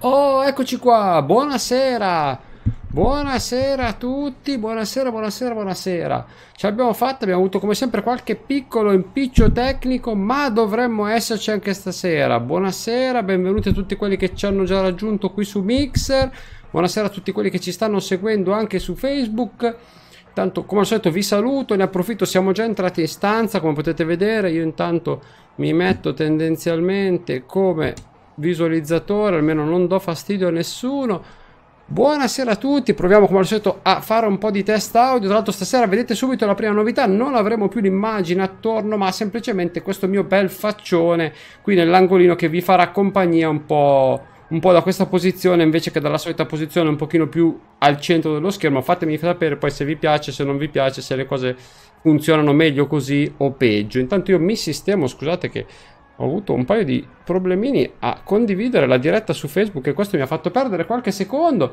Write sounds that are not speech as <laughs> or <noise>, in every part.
Oh, eccoci qua, buonasera! Buonasera a tutti, buonasera, buonasera, buonasera. Ce l'abbiamo fatta, abbiamo avuto come sempre qualche piccolo impiccio tecnico, ma dovremmo esserci anche stasera. Buonasera, benvenuti a tutti quelli che ci hanno già raggiunto qui su Mixer. Buonasera a tutti quelli che ci stanno seguendo anche su Facebook. Intanto, come al solito vi saluto, ne approfitto, siamo già entrati in stanza, come potete vedere, io intanto mi metto tendenzialmente come visualizzatore, almeno non do fastidio a nessuno. Buonasera a tutti, proviamo come al solito a fare un po' di test audio. Tra l'altro stasera vedete subito la prima novità, non avremo più l'immagine attorno, ma semplicemente questo mio bel faccione qui nell'angolino che vi farà compagnia un po', un po' da questa posizione invece che dalla solita posizione un pochino più al centro dello schermo. Fatemi sapere poi se vi piace, se non vi piace, se le cose funzionano meglio così o peggio. Intanto io mi sistemo, scusate che ho avuto un paio di problemini a condividere la diretta su Facebook e questo mi ha fatto perdere qualche secondo.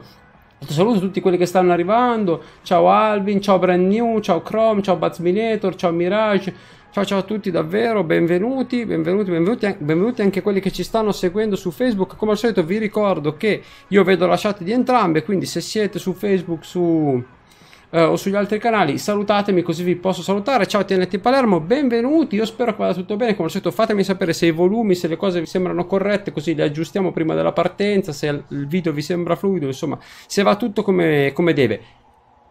Saluto tutti quelli che stanno arrivando. Ciao Alvin, ciao Brand New, ciao Chrome, ciao Batsminator, ciao Mirage. Ciao ciao a tutti davvero, benvenuti, benvenuti, benvenuti, benvenuti anche quelli che ci stanno seguendo su Facebook. Come al solito vi ricordo che io vedo la chat di entrambe, quindi se siete su Facebook, su eh, o sugli altri canali, salutatemi così vi posso salutare. Ciao TNT Palermo, benvenuti. Io spero che vada tutto bene. Come al solito, fatemi sapere se i volumi, se le cose vi sembrano corrette, così le aggiustiamo prima della partenza. Se il video vi sembra fluido, insomma, se va tutto come, come deve.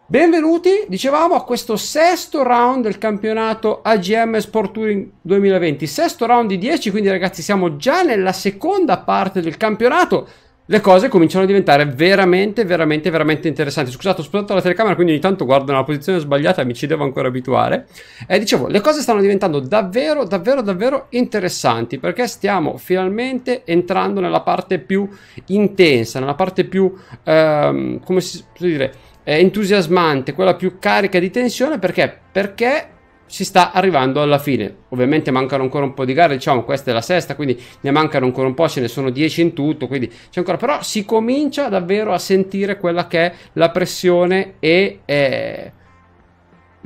Benvenuti, dicevamo, a questo sesto round del campionato AGM Sport Touring 2020. Sesto round di 10, quindi ragazzi siamo già nella seconda parte del campionato le cose cominciano a diventare veramente, veramente, veramente interessanti. Scusate, ho spostato la telecamera, quindi ogni tanto guardo nella posizione sbagliata e mi ci devo ancora abituare. E eh, dicevo, le cose stanno diventando davvero, davvero, davvero interessanti perché stiamo finalmente entrando nella parte più intensa, nella parte più, ehm, come si può dire, eh, entusiasmante, quella più carica di tensione perché? Perché si sta arrivando alla fine. Ovviamente mancano ancora un po' di gare, diciamo questa è la sesta, quindi ne mancano ancora un po', ce ne sono 10 in tutto, quindi c'è ancora, però si comincia davvero a sentire quella che è la pressione e... Eh,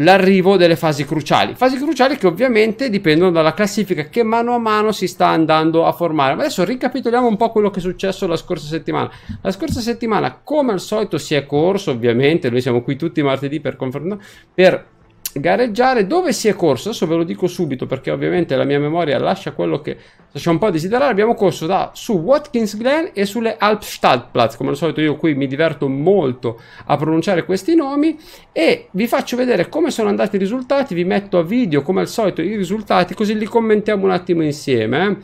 l'arrivo delle fasi cruciali. Fasi cruciali che ovviamente dipendono dalla classifica che mano a mano si sta andando a formare. Ma adesso ricapitoliamo un po' quello che è successo la scorsa settimana. La scorsa settimana, come al solito, si è corso, ovviamente, noi siamo qui tutti martedì per, per gareggiare. Dove si è corso? Adesso ve lo dico subito perché ovviamente la mia memoria lascia quello che lascia un po' a desiderare. Abbiamo corso da, su Watkins Glen e sulle Alpstadtplatz. Come al solito io qui mi diverto molto a pronunciare questi nomi e vi faccio vedere come sono andati i risultati. Vi metto a video come al solito i risultati così li commentiamo un attimo insieme. Eh.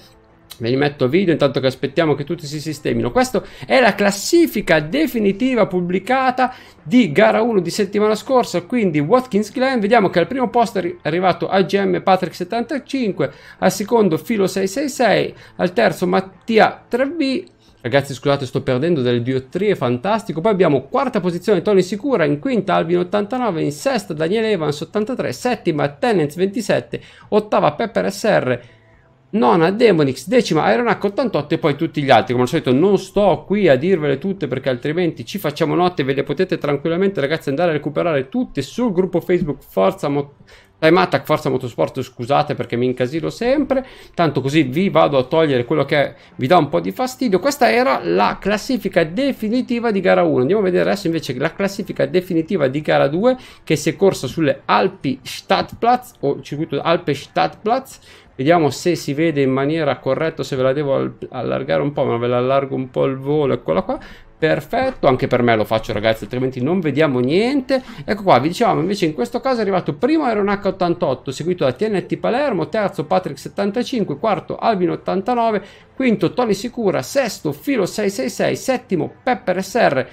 Ve li metto video intanto che aspettiamo che tutti si sistemino. Questa è la classifica definitiva pubblicata di gara 1 di settimana scorsa, quindi Watkins Glen. Vediamo che al primo posto è arrivato AGM Patrick 75, al secondo Filo 666, al terzo Mattia 3B, Ragazzi, scusate, sto perdendo delle diottrie, fantastico. Poi abbiamo quarta posizione Tony Sicura, in quinta Alvin 89, in sesta Daniele Evans 83, settima Tennants 27, ottava Pepper SR nona Demonix, decima Ironac 88 e poi tutti gli altri. Come al solito non sto qui a dirvele tutte perché altrimenti ci facciamo notte, ve le potete tranquillamente ragazzi andare a recuperare tutte sul gruppo Facebook Forza Mo Time Attack Forza Motorsport, scusate perché mi incasino sempre, tanto così vi vado a togliere quello che vi dà un po' di fastidio. Questa era la classifica definitiva di gara 1. Andiamo a vedere adesso invece la classifica definitiva di gara 2 che si è corsa sulle Alpi Stadtplatz o circuito Alpe Stadtplatz. Vediamo se si vede in maniera corretta, se ve la devo allargare un po', ma ve la allargo un po' il volo, eccola qua. Perfetto, anche per me lo faccio ragazzi, altrimenti non vediamo niente. Ecco qua, vi dicevamo invece in questo caso è arrivato primo Aeron 88 seguito da TNT Palermo, terzo Patrick 75, quarto Alvin 89, quinto Tony Sicura, sesto Filo 666, settimo Pepper SR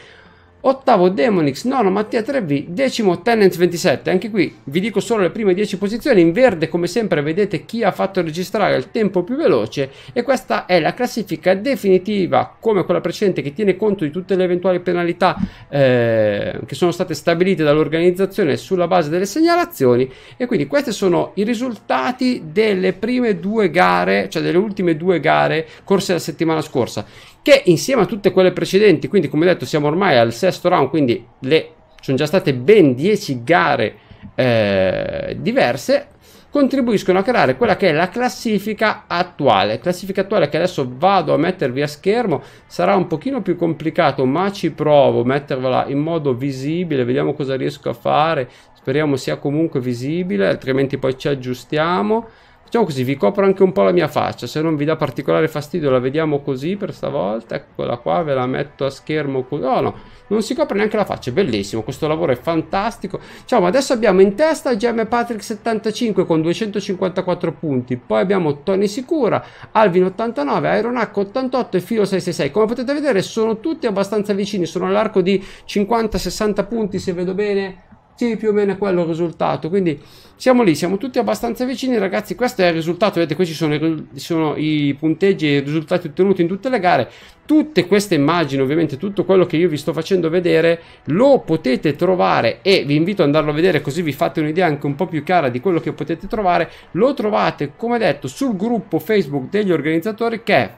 ottavo Demonix, nono Mattia 3V, decimo Tenant 27. Anche qui vi dico solo le prime 10 posizioni. In verde, come sempre, vedete chi ha fatto registrare il tempo più veloce. E questa è la classifica definitiva, come quella precedente, che tiene conto di tutte le eventuali penalità eh, che sono state stabilite dall'organizzazione sulla base delle segnalazioni. E quindi questi sono i risultati delle prime due gare, cioè delle ultime due gare corse la settimana scorsa che insieme a tutte quelle precedenti, quindi come detto siamo ormai al sesto round, quindi le, sono già state ben 10 gare eh, diverse, contribuiscono a creare quella che è la classifica attuale. Classifica attuale che adesso vado a mettervi a schermo, sarà un pochino più complicato, ma ci provo a mettervela in modo visibile, vediamo cosa riesco a fare, speriamo sia comunque visibile, altrimenti poi ci aggiustiamo. Facciamo così, vi copro anche un po' la mia faccia, se non vi dà particolare fastidio la vediamo così per stavolta, eccola qua, ve la metto a schermo così, oh no, non si copre neanche la faccia, è bellissimo, questo lavoro è fantastico. Ciao, ma adesso abbiamo in testa Gem Patrick 75 con 254 punti, poi abbiamo Tony Sicura, Alvin 89, Iron Hack 88 e Filo 666, come potete vedere sono tutti abbastanza vicini, sono all'arco di 50-60 punti se vedo bene, sì, più o meno quello risultato. Quindi siamo lì, siamo tutti abbastanza vicini, ragazzi. Questo è il risultato. Vedete, questi sono i, sono i punteggi e i risultati ottenuti in tutte le gare. Tutte queste immagini, ovviamente, tutto quello che io vi sto facendo vedere lo potete trovare e vi invito ad andarlo a vedere così vi fate un'idea anche un po' più chiara di quello che potete trovare. Lo trovate, come detto, sul gruppo Facebook degli organizzatori che è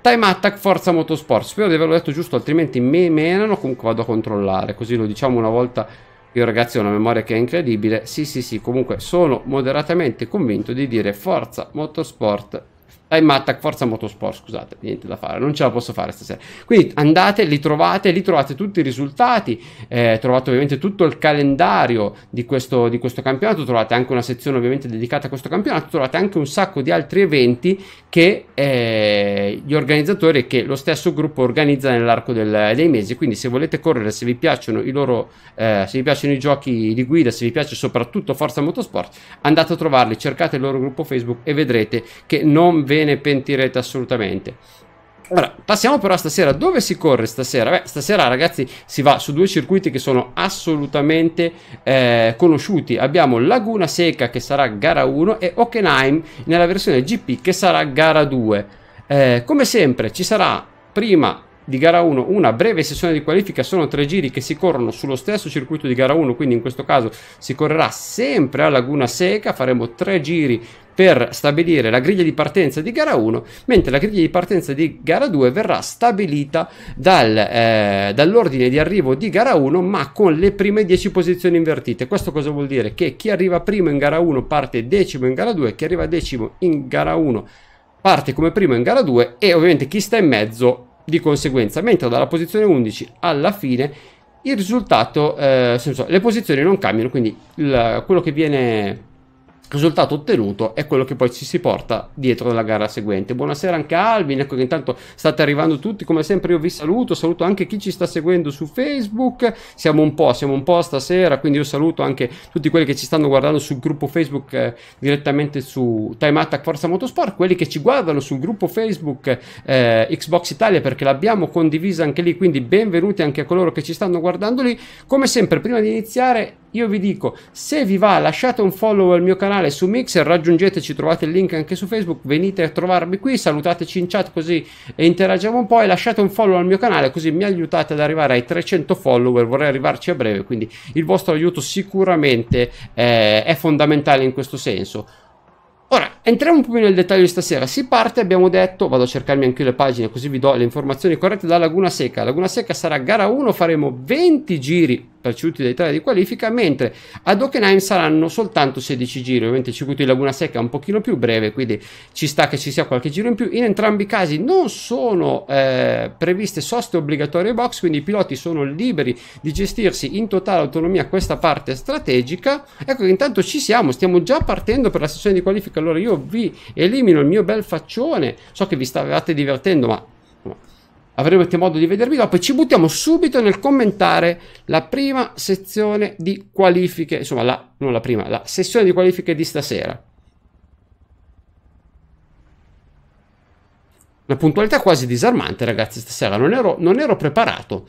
Time Attack Forza Motorsport. Spero di averlo detto giusto, altrimenti me menano. Comunque vado a controllare, così lo diciamo una volta io ragazzi ho una memoria che è incredibile. Sì, sì, sì, comunque sono moderatamente convinto di dire Forza Motorsport Time Attack Forza Motorsport, scusate, niente da fare, non ce la posso fare stasera. Quindi andate, li trovate, li trovate tutti i risultati, eh, trovate ovviamente tutto il calendario di questo, di questo, campionato, trovate anche una sezione ovviamente dedicata a questo campionato, trovate anche un sacco di altri eventi che eh, gli organizzatori che lo stesso gruppo organizza nell'arco del, dei mesi, quindi se volete correre, se vi piacciono i loro, eh, se vi piacciono i giochi di guida, se vi piace soprattutto Forza Motorsport, andate a trovarli, cercate il loro gruppo Facebook e vedrete che non ve ve ne pentirete assolutamente. Allora, passiamo però stasera. Dove si corre stasera? Beh, stasera ragazzi si va su due circuiti che sono assolutamente eh, conosciuti. Abbiamo Laguna Seca che sarà gara 1 e Hockenheim nella versione GP che sarà gara 2. Eh, come sempre ci sarà prima di gara 1 una breve sessione di qualifica sono tre giri che si corrono sullo stesso circuito di gara 1 quindi in questo caso si correrà sempre a Laguna Seca faremo tre giri per stabilire la griglia di partenza di gara 1, mentre la griglia di partenza di gara 2 verrà stabilita dal, eh, dall'ordine di arrivo di gara 1, ma con le prime 10 posizioni invertite. Questo cosa vuol dire? Che chi arriva primo in gara 1 parte decimo in gara 2, chi arriva decimo in gara 1 parte come primo in gara 2 e ovviamente chi sta in mezzo di conseguenza, mentre dalla posizione 11 alla fine il risultato, eh, senso, le posizioni non cambiano, quindi il, quello che viene risultato ottenuto è quello che poi ci si porta dietro nella gara seguente. Buonasera anche a Alvin, ecco che intanto state arrivando tutti, come sempre io vi saluto, saluto anche chi ci sta seguendo su Facebook, siamo un po', siamo un po' stasera, quindi io saluto anche tutti quelli che ci stanno guardando sul gruppo Facebook eh, direttamente su Time Attack Forza Motorsport, quelli che ci guardano sul gruppo Facebook eh, Xbox Italia perché l'abbiamo condivisa anche lì, quindi benvenuti anche a coloro che ci stanno guardando lì. Come sempre, prima di iniziare io vi dico, se vi va, lasciate un follow al mio canale su Mixer, raggiungeteci, trovate il link anche su Facebook, venite a trovarmi qui, salutateci in chat così interagiamo un po' e lasciate un follow al mio canale così mi aiutate ad arrivare ai 300 follower, vorrei arrivarci a breve, quindi il vostro aiuto sicuramente eh, è fondamentale in questo senso. Ora, entriamo un po' più nel dettaglio di stasera. Si parte, abbiamo detto, vado a cercarmi anche io le pagine così vi do le informazioni corrette, da Laguna Seca. Laguna Seca sarà gara 1, faremo 20 giri circuiti dell'Italia di qualifica, mentre ad Hockenheim saranno soltanto 16 giri, ovviamente il circuito di Laguna Secca è un pochino più breve, quindi ci sta che ci sia qualche giro in più. In entrambi i casi non sono eh, previste soste obbligatorie box, quindi i piloti sono liberi di gestirsi in totale autonomia questa parte strategica. Ecco che intanto ci siamo, stiamo già partendo per la sessione di qualifica, allora io vi elimino il mio bel faccione, so che vi stavate divertendo, ma avrete modo di vedervi dopo e ci buttiamo subito nel commentare la prima sezione di qualifiche, insomma la, non la prima, la sessione di qualifiche di stasera. Una puntualità quasi disarmante ragazzi stasera, non ero, non ero preparato.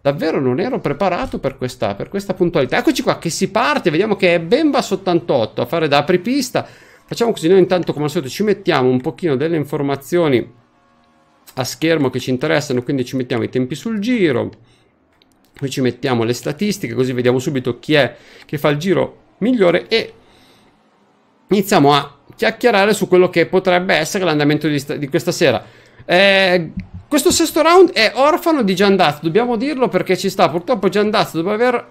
Davvero non ero preparato per questa, per questa puntualità. Eccoci qua che si parte, vediamo che è Bemba 88 a fare da apripista. Facciamo così, noi intanto come al solito ci mettiamo un pochino delle informazioni a schermo che ci interessano, quindi ci mettiamo i tempi sul giro, qui ci mettiamo le statistiche, così vediamo subito chi è che fa il giro migliore e iniziamo a chiacchierare su quello che potrebbe essere l'andamento di, di questa sera. Eh, questo sesto round è orfano di Giandazzo, dobbiamo dirlo perché ci sta. Purtroppo Giandazzo, dopo aver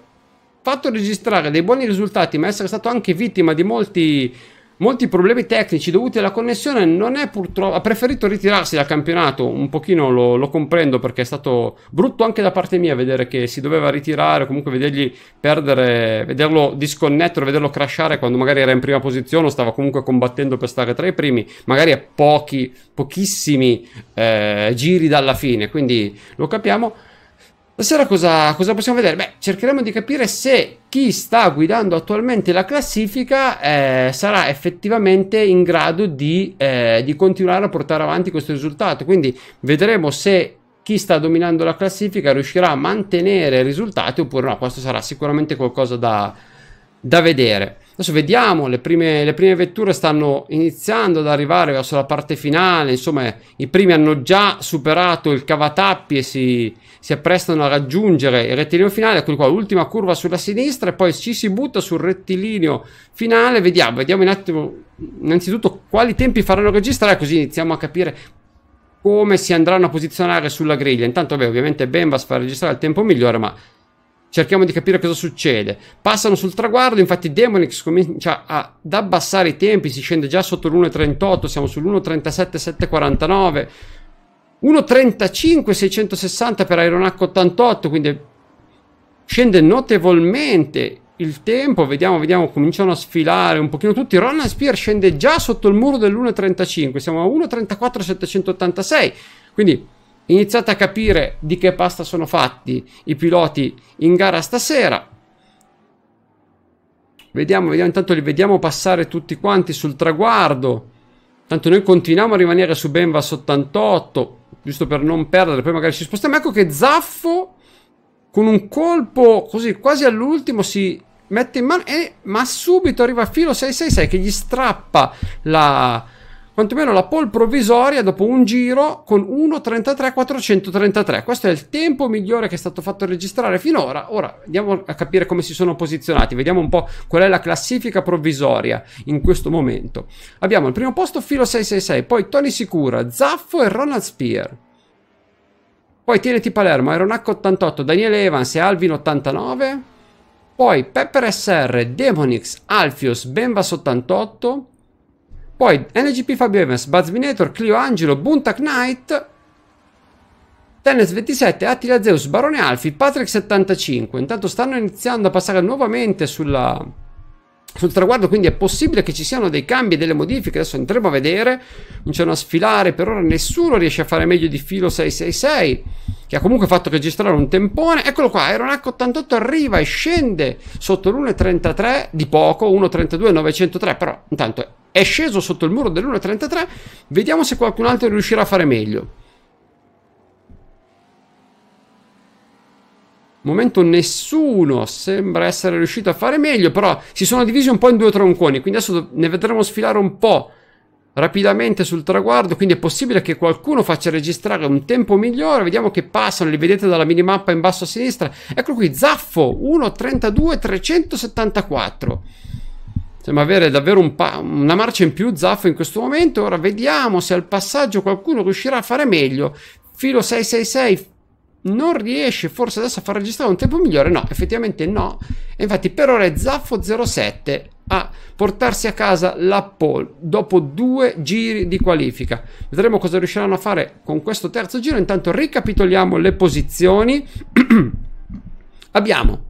fatto registrare dei buoni risultati, ma essere stato anche vittima di molti molti problemi tecnici dovuti alla connessione non è purtroppo ha preferito ritirarsi dal campionato un pochino lo, lo, comprendo perché è stato brutto anche da parte mia vedere che si doveva ritirare comunque vedergli perdere vederlo disconnettere vederlo crashare quando magari era in prima posizione o stava comunque combattendo per stare tra i primi magari a pochi pochissimi eh, giri dalla fine quindi lo capiamo Stasera cosa, cosa, possiamo vedere? Beh, cercheremo di capire se chi sta guidando attualmente la classifica eh, sarà effettivamente in grado di, eh, di continuare a portare avanti questo risultato. Quindi vedremo se chi sta dominando la classifica riuscirà a mantenere il risultato oppure no, questo sarà sicuramente qualcosa da, da vedere. Adesso vediamo, le prime, le prime, vetture stanno iniziando ad arrivare verso la parte finale, insomma i primi hanno già superato il cavatappi e si, si apprestano a raggiungere il rettilineo finale, ecco qua, l'ultima curva sulla sinistra e poi ci si butta sul rettilineo finale, vediamo, vediamo in attimo innanzitutto quali tempi faranno registrare così iniziamo a capire come si andranno a posizionare sulla griglia. Intanto, beh, ovviamente Bembas fa registrare il tempo migliore, ma Cerchiamo di capire cosa succede. Passano sul traguardo, infatti Demonix comincia ad abbassare i tempi, si scende già sotto l'1.38, siamo sull'1.37.749. 1.35.660 per Ironac 88, quindi scende notevolmente il tempo. Vediamo, vediamo, cominciano a sfilare un pochino tutti. Ronan Spear scende già sotto il muro dell'1.35, siamo a 1.34.786, quindi Iniziate a capire di che pasta sono fatti i piloti in gara stasera. Vediamo, vediamo, intanto li vediamo passare tutti quanti sul traguardo. Tanto noi continuiamo a rimanere su Benvas 88, giusto per non perdere, poi magari ci spostiamo. Ecco che Zaffo, con un colpo così quasi all'ultimo, si mette in mano e ma subito arriva Filo 666 che gli strappa la, quantomeno la pole provvisoria dopo un giro con 1.33.433. Questo è il tempo migliore che è stato fatto registrare finora. Ora andiamo a capire come si sono posizionati, vediamo un po' qual è la classifica provvisoria in questo momento. Abbiamo al primo posto Filo 666, poi Tony Sicura, Zaffo e Ronald Spear. Poi Tieneti Palermo, Aeronacco 88, Daniele Evans e Alvin 89. Poi Pepper SR, Demonix, Alfios, Benvas 88. Poi NGP Fabio Evans, Buzzminator, Clio Angelo, Buntak Knight, Tennis 27, Attila Zeus, Barone Alfi, Patrick 75. Intanto stanno iniziando a passare nuovamente sulla sul traguardo quindi è possibile che ci siano dei cambi e delle modifiche adesso andremo a vedere non c'è una sfilare per ora nessuno riesce a fare meglio di filo 666 che ha comunque fatto registrare un tempone eccolo qua Aeronac 88 arriva e scende sotto l'1.33 di poco 1.32.903 però intanto è sceso sotto il muro dell'1.33 vediamo se qualcun altro riuscirà a fare meglio momento nessuno sembra essere riuscito a fare meglio, però si sono divisi un po' in due tronconi, quindi adesso ne vedremo sfilare un po' rapidamente sul traguardo, quindi è possibile che qualcuno faccia registrare un tempo migliore, vediamo che passano, li vedete dalla minimappa in basso a sinistra, eccolo qui, Zaffo, 1.32.374. Sembra avere davvero un una marcia in più Zaffo in questo momento, ora vediamo se al passaggio qualcuno riuscirà a fare meglio. Filo 666 non riesce forse adesso a far registrare un tempo migliore? No, effettivamente no. E infatti per ora è Zaffo07 a portarsi a casa la pole dopo due giri di qualifica. Vedremo cosa riusciranno a fare con questo terzo giro. Intanto ricapitoliamo le posizioni. <clears throat> Abbiamo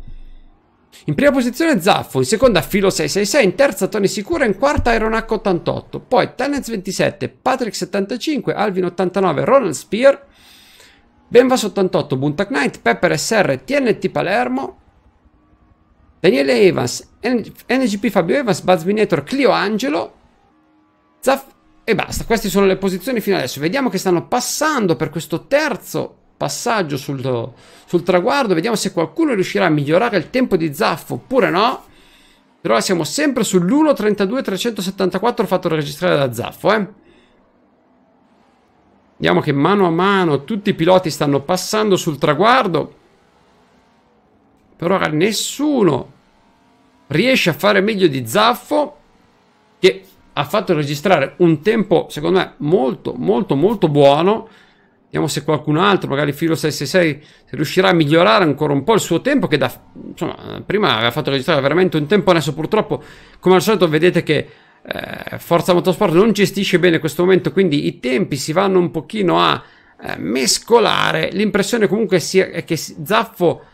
in prima posizione Zaffo, in seconda Filo 666, in terza Tony Sicura, in quarta Aeronac 88, poi Tennez 27, Patrick 75, Alvin 89, Ronald Spear Benva 88, Buntak Knight, Pepper SR, TNT Palermo, Daniele Evans, NGP Fabio Evans, Buzzminator, Clio Angelo, Zaff e basta. Queste sono le posizioni fino adesso. Vediamo che stanno passando per questo terzo passaggio sul, sul traguardo. Vediamo se qualcuno riuscirà a migliorare il tempo di Zaffo oppure no. Però siamo sempre sull'1.32.374 fatto registrare da Zaffo, eh. Vediamo che mano a mano tutti i piloti stanno passando sul traguardo. Per ora nessuno riesce a fare meglio di Zaffo che ha fatto registrare un tempo secondo me molto molto molto buono. Vediamo se qualcun altro, magari Filo 666, riuscirà a migliorare ancora un po' il suo tempo che da, insomma, prima aveva fatto registrare veramente un tempo, adesso purtroppo come al solito vedete che eh, Forza Motorsport non gestisce bene questo momento, quindi i tempi si vanno un pochino a eh, mescolare. L'impressione comunque sia che Zaffo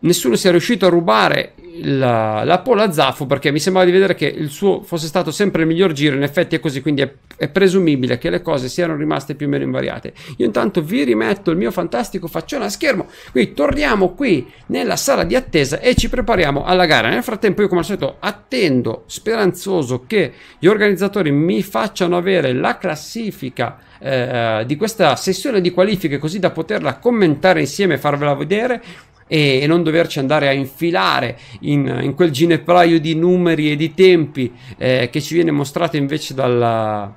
nessuno sia riuscito a rubare la, la pole a Zaffo perché mi sembrava di vedere che il suo fosse stato sempre il miglior giro, in effetti è così, quindi è, è, presumibile che le cose siano rimaste più o meno invariate. Io intanto vi rimetto il mio fantastico faccione a schermo, quindi torniamo qui nella sala di attesa e ci prepariamo alla gara. Nel frattempo io come al solito attendo speranzoso che gli organizzatori mi facciano avere la classifica eh, eh, di questa sessione di qualifiche così da poterla commentare insieme e farvela vedere e, e non doverci andare a infilare in, in, quel ginepraio di numeri e di tempi eh, che ci viene mostrato invece dalla,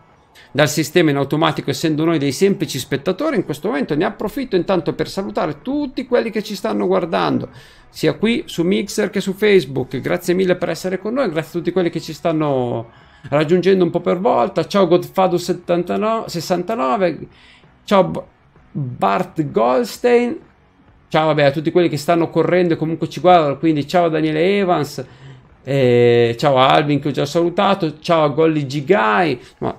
dal sistema in automatico, essendo noi dei semplici spettatori, in questo momento ne approfitto intanto per salutare tutti quelli che ci stanno guardando, sia qui su Mixer che su Facebook. Grazie mille per essere con noi, grazie a tutti quelli che ci stanno raggiungendo un po' per volta. Ciao Godfado69, ciao Bart Goldstein. Ciao vabbè, a tutti quelli che stanno correndo e comunque ci guardano, quindi ciao a Daniele Evans, eh, ciao a Alvin che ho già salutato, ciao a Golly G. Guy, ma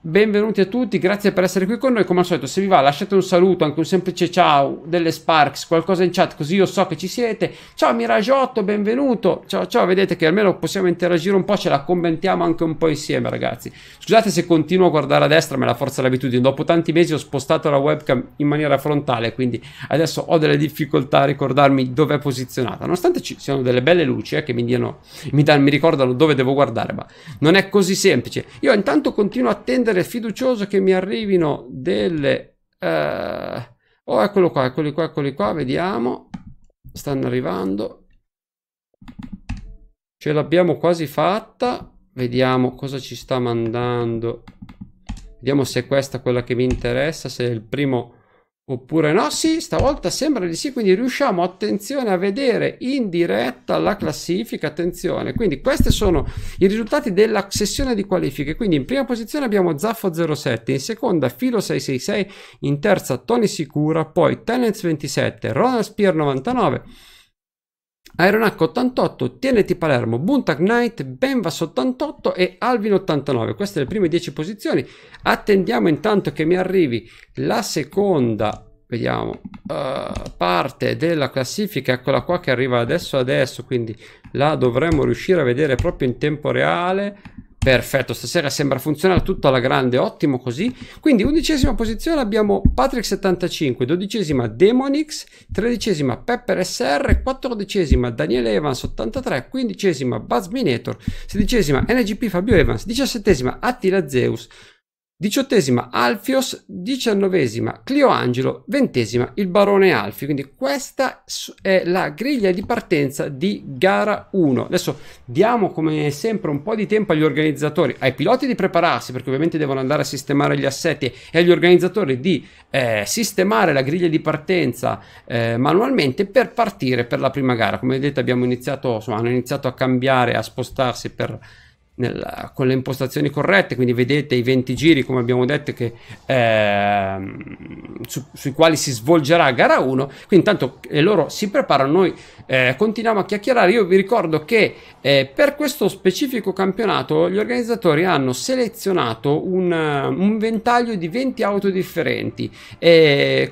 Benvenuti a tutti, grazie per essere qui con noi. Come al solito, se vi va, lasciate un saluto, anche un semplice ciao, delle Sparks, qualcosa in chat, così io so che ci siete. Ciao Miragiotto, benvenuto. Ciao, ciao, vedete che almeno possiamo interagire un po', ce la commentiamo anche un po' insieme, ragazzi. Scusate se continuo a guardare a destra, me la forza l'abitudine. Dopo tanti mesi ho spostato la webcam in maniera frontale, quindi adesso ho delle difficoltà a ricordarmi dove è posizionata. Nonostante ci siano delle belle luci eh, che mi, diano, mi, dan, mi ricordano dove devo guardare, ma non è così semplice. Io intanto continuo a attendere essere fiducioso che mi arrivino delle... Eh, oh, eccolo qua, eccoli qua, eccoli qua, vediamo. Stanno arrivando. Ce l'abbiamo quasi fatta. Vediamo cosa ci sta mandando. Vediamo se è questa quella che mi interessa, se è il primo Oppure no? Sì, stavolta sembra di sì, quindi riusciamo, attenzione, a vedere in diretta la classifica, attenzione. Quindi questi sono i risultati della sessione di qualifiche. Quindi in prima posizione abbiamo Zaffo 07, in seconda Filo 666, in terza Tony Sicura, poi Tenants 27, Ronald Spear 99, Ironac 88, TNT Palermo, Buntag Knight, Benvas 88 e Alvin 89. Queste le prime 10 posizioni. Attendiamo intanto che mi arrivi la seconda vediamo uh, parte della classifica eccola qua che arriva adesso adesso quindi la dovremmo riuscire a vedere proprio in tempo reale Perfetto, stasera sembra funzionare tutto alla grande, ottimo così. Quindi undicesima posizione abbiamo Patrick 75, dodicesima Demonix, tredicesima Pepper SR, quattordicesima Daniele Evans 83, quindicesima Buzz Minator, sedicesima NGP Fabio Evans, diciassettesima Attila Zeus, diciottesima Alfios, diciannovesima Clio Angelo, ventesima il Barone Alfi. Quindi questa è la griglia di partenza di gara 1. Adesso diamo come sempre un po' di tempo agli organizzatori, ai piloti di prepararsi perché ovviamente devono andare a sistemare gli assetti e agli organizzatori di eh, sistemare la griglia di partenza eh, manualmente per partire per la prima gara. Come vedete abbiamo iniziato, insomma, hanno iniziato a cambiare, a spostarsi per nel, con le impostazioni corrette, quindi vedete i 20 giri come abbiamo detto che, eh, su, sui quali si svolgerà gara 1, quindi intanto eh, loro si preparano, noi eh, continuiamo a chiacchierare, io vi ricordo che eh, per questo specifico campionato gli organizzatori hanno selezionato un, eh, un ventaglio di 20 auto differenti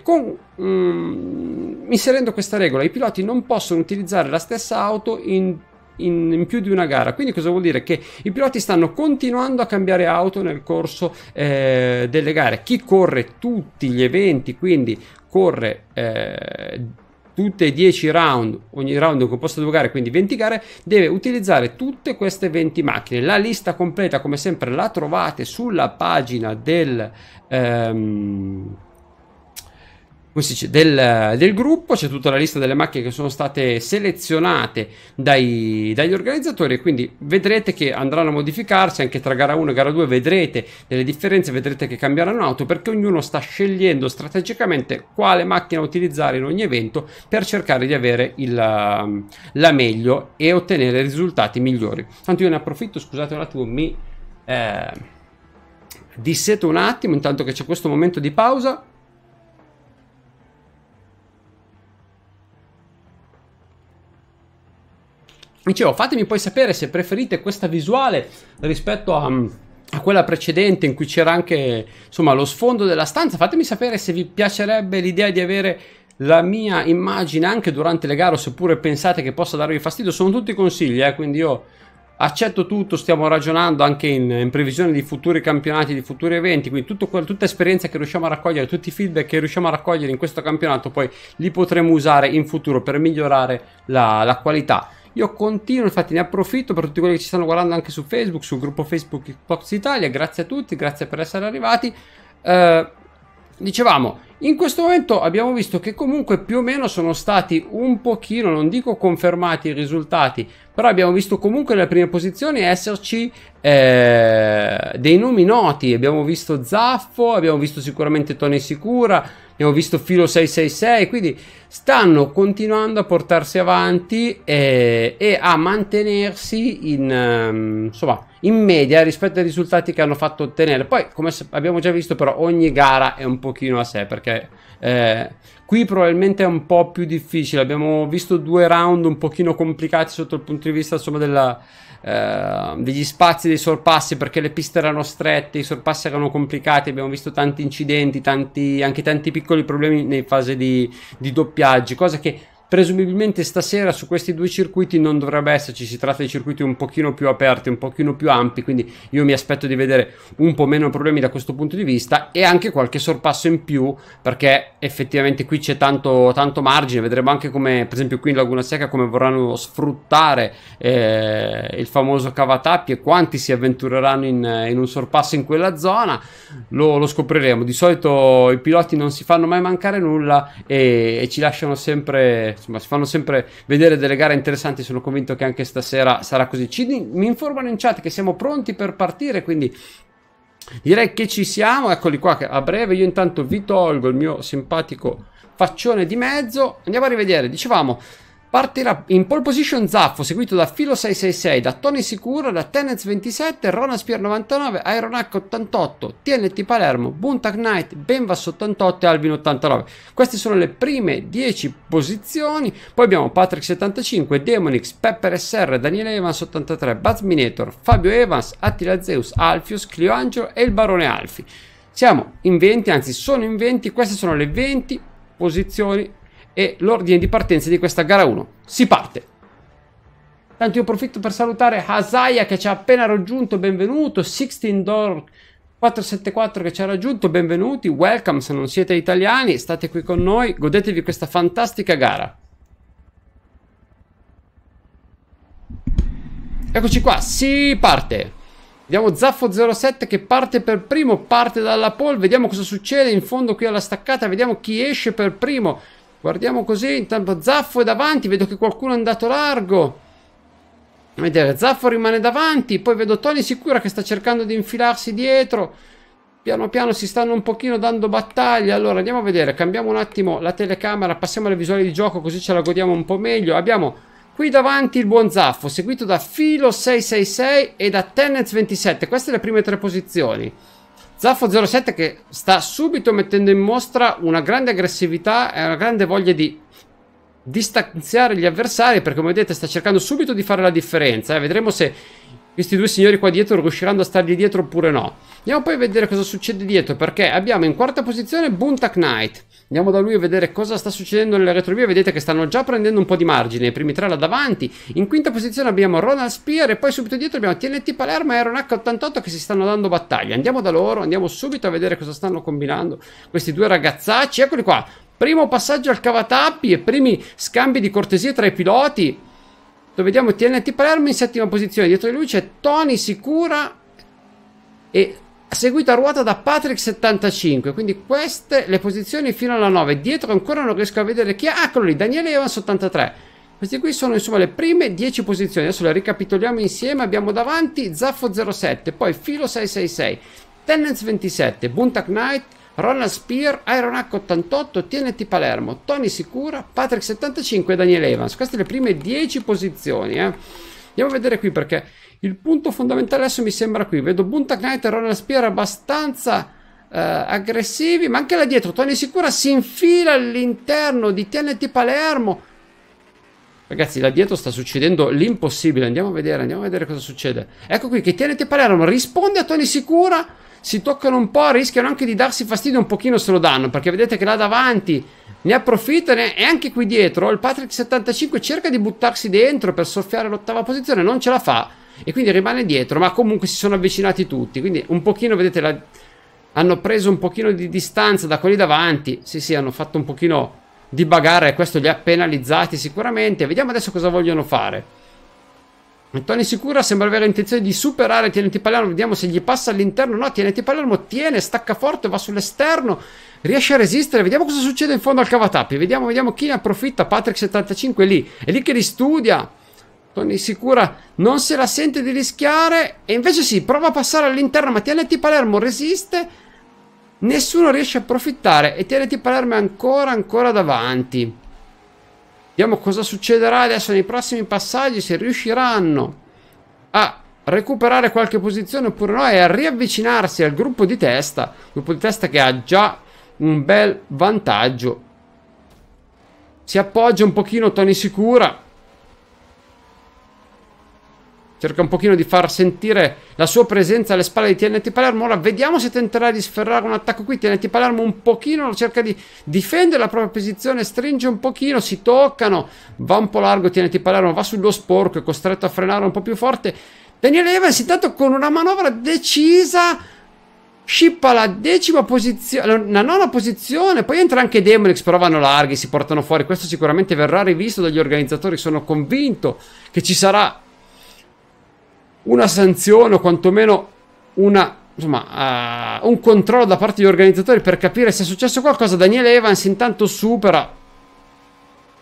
con Mm, inserendo questa regola i piloti non possono utilizzare la stessa auto in in, in, più di una gara. Quindi cosa vuol dire? Che i piloti stanno continuando a cambiare auto nel corso eh, delle gare. Chi corre tutti gli eventi, quindi corre... Eh, tutte 10 round, ogni round è composto da due gare, quindi 20 gare, deve utilizzare tutte queste 20 macchine. La lista completa, come sempre, la trovate sulla pagina del, ehm, dice, del, del, gruppo, c'è tutta la lista delle macchine che sono state selezionate dai, dagli organizzatori quindi vedrete che andranno a modificarsi anche tra gara 1 e gara 2, vedrete delle differenze, vedrete che cambieranno auto perché ognuno sta scegliendo strategicamente quale macchina utilizzare in ogni evento per cercare di avere il, la, la meglio e ottenere risultati migliori. Tanto io ne approfitto, scusate un attimo, mi... Eh, disseto un attimo intanto che c'è questo momento di pausa Dicevo, fatemi poi sapere se preferite questa visuale rispetto a, mm, a quella precedente in cui c'era anche insomma, lo sfondo della stanza. Fatemi sapere se vi piacerebbe l'idea di avere la mia immagine anche durante le gare, seppure pensate che possa darvi fastidio. Sono tutti consigli, eh, quindi io accetto tutto, stiamo ragionando anche in, in, previsione di futuri campionati, di futuri eventi, quindi tutto, tutta esperienza che riusciamo a raccogliere, tutti i feedback che riusciamo a raccogliere in questo campionato, poi li potremo usare in futuro per migliorare la, la qualità io continuo, infatti ne approfitto per tutti quelli che ci stanno guardando anche su Facebook, sul gruppo Facebook Xbox Italia. Grazie a tutti, grazie per essere arrivati. Eh, dicevamo, in questo momento abbiamo visto che comunque più o meno sono stati un pochino, non dico confermati i risultati, però abbiamo visto comunque nelle prime posizioni esserci eh, dei nomi noti. Abbiamo visto Zaffo, abbiamo visto sicuramente Tony Sicura abbiamo visto Filo 666, quindi stanno continuando a portarsi avanti e, eh, e a mantenersi in, ehm, insomma, in media rispetto ai risultati che hanno fatto ottenere. Poi, come abbiamo già visto, però ogni gara è un pochino a sé perché eh, qui probabilmente è un po' più difficile. Abbiamo visto due round un pochino complicati sotto il punto di vista insomma, della Ehm, degli spazi dei sorpassi perché le piste erano strette, i sorpassi erano complicati, abbiamo visto tanti incidenti, tanti, anche tanti piccoli problemi nei fase di, di doppiaggi, cosa che Presumibilmente stasera su questi due circuiti non dovrebbe esserci, si tratta di circuiti un pochino più aperti, un pochino più ampi, quindi io mi aspetto di vedere un po' meno problemi da questo punto di vista e anche qualche sorpasso in più perché effettivamente qui c'è tanto, tanto margine, vedremo anche come per esempio qui in Laguna Seca come vorranno sfruttare eh, il famoso cavatappi e quanti si avventureranno in, in un sorpasso in quella zona, lo, lo, scopriremo, di solito i piloti non si fanno mai mancare nulla e, e ci lasciano sempre insomma, si fanno sempre vedere delle gare interessanti, sono convinto che anche stasera sarà così. Ci, mi informano in chat che siamo pronti per partire, quindi direi che ci siamo, eccoli qua, a breve io intanto vi tolgo il mio simpatico faccione di mezzo, andiamo a rivedere, dicevamo... Partirà in pole position Zaffo, seguito da Filo666, da Tony Sicura, da Tenez27, spear 99 Ironac88, TNT Palermo, Buntak Knight, Benvas88 e Alvin89. Queste sono le prime 10 posizioni, poi abbiamo Patrick75, Demonix, PepperSR, Daniele Evans83, Bazminator, Fabio Evans, Attila Zeus, Alfius, Clio Angelo e il Barone Alfi. Siamo in 20, anzi sono in 20, queste sono le 20 posizioni e l'ordine di partenza di questa gara 1. Si parte! Tanto io approfitto per salutare Hasaya che ci ha appena raggiunto, benvenuto, 16 Door 474 che ci ha raggiunto, benvenuti, welcome se non siete italiani, state qui con noi, godetevi questa fantastica gara. Eccoci qua, si parte! Vediamo Zaffo07 che parte per primo, parte dalla pole, vediamo cosa succede in fondo qui alla staccata, vediamo chi esce per primo. Guardiamo così, intanto Zaffo è davanti, vedo che qualcuno è andato largo. vedere, Zaffo rimane davanti, poi vedo Tony sicura che sta cercando di infilarsi dietro. Piano piano si stanno un pochino dando battaglia. Allora andiamo a vedere, cambiamo un attimo la telecamera, passiamo alle visuali di gioco così ce la godiamo un po' meglio. Abbiamo qui davanti il buon Zaffo, seguito da Filo 666 e da Tenets 27. Queste le prime tre posizioni. Zaffo07 che sta subito mettendo in mostra una grande aggressività e una grande voglia di distanziare gli avversari perché come vedete sta cercando subito di fare la differenza eh. vedremo se questi due signori qua dietro riusciranno a stargli dietro oppure no. Andiamo poi a vedere cosa succede dietro, perché abbiamo in quarta posizione Buntak Knight. Andiamo da lui a vedere cosa sta succedendo nelle retrovie, vedete che stanno già prendendo un po' di margine, i primi tre là davanti. In quinta posizione abbiamo Ronald Spear e poi subito dietro abbiamo TNT Palermo e Aaron H88 che si stanno dando battaglia. Andiamo da loro, andiamo subito a vedere cosa stanno combinando questi due ragazzacci. Eccoli qua, primo passaggio al cavatappi e primi scambi di cortesie tra i piloti. Lo vediamo TNT Palermo in settima posizione. Dietro di lui c'è Tony Sicura e seguito a ruota da Patrick 75. Quindi queste le posizioni fino alla 9. Dietro ancora non riesco a vedere chi è. Ah, eccolo lì, Daniele Evans 83. Queste qui sono insomma le prime 10 posizioni. Adesso le ricapitoliamo insieme. Abbiamo davanti Zaffo 07, poi Filo 666, Tennants 27, Buntak Knight Roland Spear, Iron Hack 88, TNT Palermo, Tony Sicura, Patrick 75 e Daniel Evans. Queste le prime 10 posizioni. Eh. Andiamo a vedere qui perché il punto fondamentale adesso mi sembra qui. Vedo Bunta Knight e Roland Spear abbastanza eh, aggressivi, ma anche là dietro Tony Sicura si infila all'interno di TNT Palermo. Ragazzi, là dietro sta succedendo l'impossibile. Andiamo a vedere, andiamo a vedere cosa succede. Ecco qui che TNT Palermo risponde a Tony Sicura si toccano un po', rischiano anche di darsi fastidio un pochino se lo danno, perché vedete che là davanti ne approfitta e anche qui dietro il Patrick 75 cerca di buttarsi dentro per soffiare l'ottava posizione, non ce la fa e quindi rimane dietro, ma comunque si sono avvicinati tutti, quindi un pochino vedete la... hanno preso un pochino di distanza da quelli davanti, sì sì hanno fatto un pochino di bagare, questo li ha penalizzati sicuramente, vediamo adesso cosa vogliono fare. Tony Sicura sembra avere intenzione di superare TNT Palermo, vediamo se gli passa all'interno, no, TNT Palermo tiene, stacca forte, va sull'esterno, riesce a resistere, vediamo cosa succede in fondo al cavatappi, vediamo, vediamo chi ne approfitta, Patrick 75 è lì, è lì che li studia, Tony Sicura non se la sente di rischiare e invece sì, prova a passare all'interno, ma TNT Palermo resiste, nessuno riesce a approfittare e TNT Palermo è ancora, ancora davanti. Vediamo cosa succederà adesso nei prossimi passaggi, se riusciranno a recuperare qualche posizione oppure no e a riavvicinarsi al gruppo di testa, gruppo di testa che ha già un bel vantaggio. Si appoggia un pochino Tony Sicura, cerca un pochino di far sentire la sua presenza alle spalle di TNT Palermo. Ora vediamo se tenterà di sferrare un attacco qui. TNT Palermo un pochino cerca di difendere la propria posizione, stringe un pochino, si toccano, va un po' largo TNT Palermo, va sullo sporco, è costretto a frenare un po' più forte. Daniele Evans intanto con una manovra decisa scippa la decima posizione, la nona posizione, poi entra anche Demonix, però vanno larghi, si portano fuori, questo sicuramente verrà rivisto dagli organizzatori, sono convinto che ci sarà una sanzione o quantomeno una, insomma, uh, un controllo da parte degli organizzatori per capire se è successo qualcosa. Daniele Evans intanto supera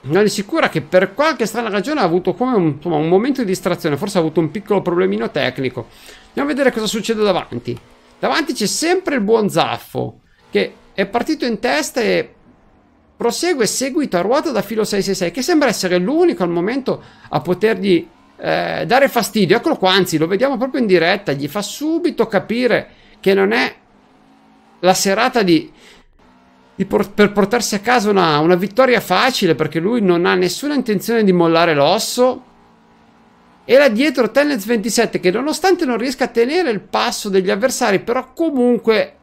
non è sicura che per qualche strana ragione ha avuto come un, insomma, un, momento di distrazione, forse ha avuto un piccolo problemino tecnico. Andiamo a vedere cosa succede davanti. Davanti c'è sempre il buon Zaffo, che è partito in testa e prosegue seguito a ruota da filo 666, che sembra essere l'unico al momento a potergli eh, dare fastidio. Eccolo qua, anzi, lo vediamo proprio in diretta. Gli fa subito capire che non è la serata di, di por- per portarsi a casa una, una vittoria facile perché lui non ha nessuna intenzione di mollare l'osso. E là dietro Tenez 27 che nonostante non riesca a tenere il passo degli avversari, però comunque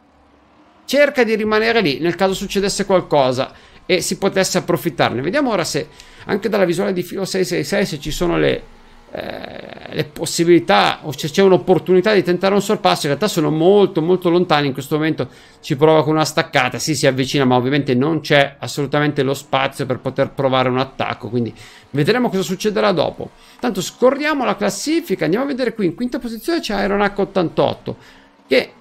cerca di rimanere lì nel caso succedesse qualcosa e si potesse approfittarne. Vediamo ora se anche dalla visuale di Filo 666 se ci sono le, eh, le possibilità o se c'è un'opportunità di tentare un sorpasso in realtà sono molto molto lontani in questo momento ci prova con una staccata si sì, si avvicina ma ovviamente non c'è assolutamente lo spazio per poter provare un attacco quindi vedremo cosa succederà dopo tanto scorriamo la classifica andiamo a vedere qui in quinta posizione c'è Ironac 88 che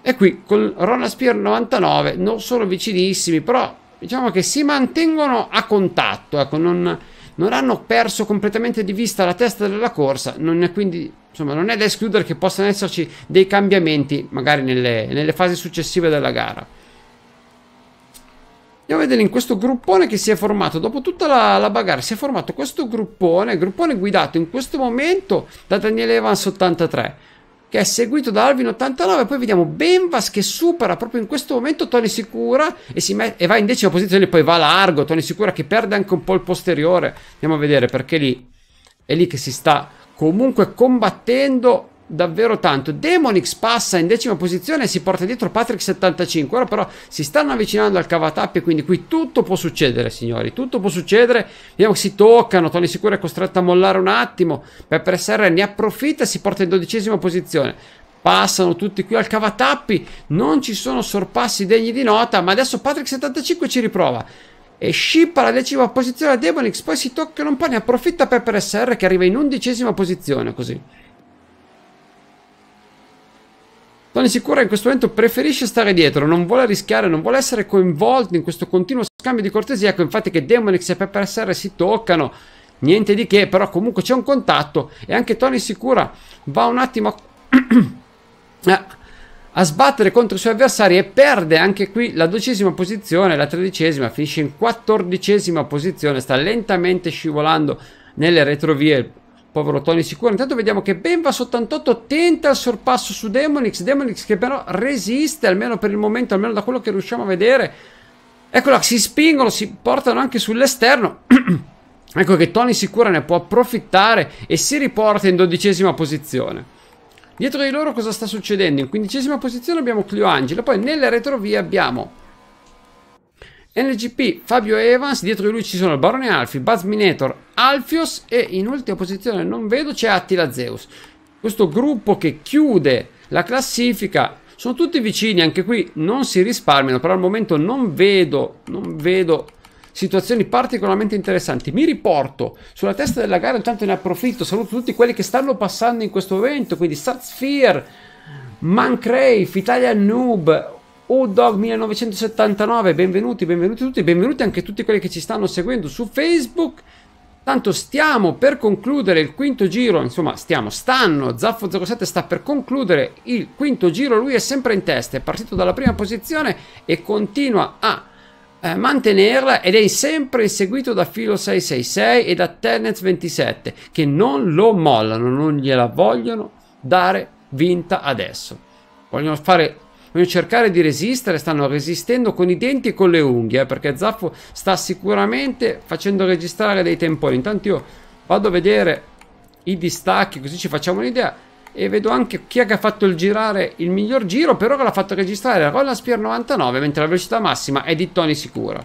è qui con Ron Aspir 99 non sono vicinissimi però diciamo che si mantengono a contatto ecco non non hanno perso completamente di vista la testa della corsa, non è quindi insomma non è da escludere che possano esserci dei cambiamenti magari nelle, nelle fasi successive della gara. Andiamo a vedere in questo gruppone che si è formato, dopo tutta la, la bagarre si è formato questo gruppone, gruppone guidato in questo momento da Daniele Evans 83 che è seguito da Alvin 89 poi vediamo Benvas che supera proprio in questo momento Tony Sicura e, si met- e va in decima posizione poi va largo Tony Sicura che perde anche un po' il posteriore andiamo a vedere perché lì è lì che si sta comunque combattendo davvero tanto. Demonix passa in decima posizione e si porta dietro Patrick 75. Ora però si stanno avvicinando al cavatappi, quindi qui tutto può succedere, signori. Tutto può succedere. Vediamo che si toccano. Tony Sicuro è costretto a mollare un attimo. Pepper SR ne approfitta e si porta in dodicesima posizione. Passano tutti qui al cavatappi. Non ci sono sorpassi degni di nota, ma adesso Patrick 75 ci riprova e scippa la decima posizione a Demonix, poi si toccano un po', ne approfitta Pepper SR che arriva in undicesima posizione così. Tony Sicura in questo momento preferisce stare dietro, non vuole rischiare, non vuole essere coinvolto in questo continuo scambio di cortesia. Ecco infatti che Demonix e Pepper SR si toccano, niente di che, però comunque c'è un contatto e anche Tony Sicura va un attimo <clears throat> a, a sbattere contro i suoi avversari e perde anche qui la dodicesima posizione, la tredicesima, finisce in quattordicesima posizione, sta lentamente scivolando nelle retrovie Povero Tony sicuro. Intanto vediamo che Benvas 88 tenta il sorpasso su Demonix. Demonix che però resiste, almeno per il momento, almeno da quello che riusciamo a vedere. Eccola, si spingono, si portano anche sull'esterno. <clears throat> ecco che Tony sicura ne può approfittare e si riporta in dodicesima posizione. Dietro di loro cosa sta succedendo? In quindicesima posizione abbiamo Clio Angelo. poi nelle retrovie abbiamo NGP, Fabio Evans, dietro di lui ci sono il Barone Alfi, Buzz Minator, Alfios e in ultima posizione non vedo c'è Attila Zeus. Questo gruppo che chiude la classifica, sono tutti vicini, anche qui non si risparmiano, però al momento non vedo, non vedo situazioni particolarmente interessanti. Mi riporto sulla testa della gara, intanto ne approfitto, saluto tutti quelli che stanno passando in questo evento, quindi Satsphere, Mancrave, Italia Noob, Dog 1979, benvenuti, benvenuti tutti, benvenuti anche a tutti quelli che ci stanno seguendo su Facebook. Tanto stiamo per concludere il quinto giro, insomma stiamo, stanno, Zaffo07 sta per concludere il quinto giro, lui è sempre in testa, è partito dalla prima posizione e continua a eh, mantenerla ed è sempre inseguito da Filo666 e da Tenets27 che non lo mollano, non gliela vogliono dare vinta adesso. Vogliono fare vogliono cercare di resistere, stanno resistendo con i denti e con le unghie, eh, perché Zaffo sta sicuramente facendo registrare dei temponi. Intanto io vado a vedere i distacchi, così ci facciamo un'idea. E vedo anche chi è che ha fatto il girare il miglior giro, però ora l'ha fatto registrare la Spear 99, mentre la velocità massima è di Tony sicura.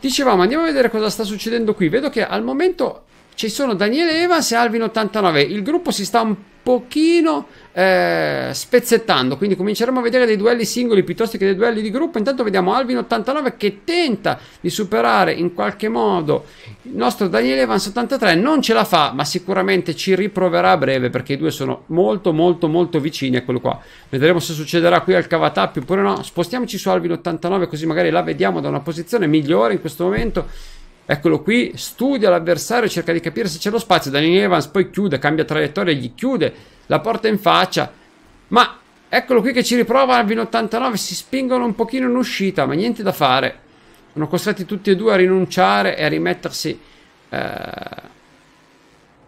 Dicevamo, andiamo a vedere cosa sta succedendo qui. Vedo che al momento ci sono Daniele Evans e Alvin 89. Il gruppo si sta un pochino eh, spezzettando, quindi cominceremo a vedere dei duelli singoli piuttosto che dei duelli di gruppo. Intanto vediamo Alvin 89 che tenta di superare in qualche modo il nostro Daniele Evans 83, non ce la fa, ma sicuramente ci riproverà a breve perché i due sono molto molto molto vicini a quello qua. Vedremo se succederà qui al cavatappio oppure no. Spostiamoci su Alvin 89 così magari la vediamo da una posizione migliore in questo momento Eccolo qui, studia l'avversario, cerca di capire se c'è lo spazio. Danny Evans poi chiude, cambia traiettoria, gli chiude la porta in faccia. Ma eccolo qui che ci riprova Alvin 89, si spingono un pochino in uscita, ma niente da fare. Sono costretti tutti e due a rinunciare e a rimettersi eh,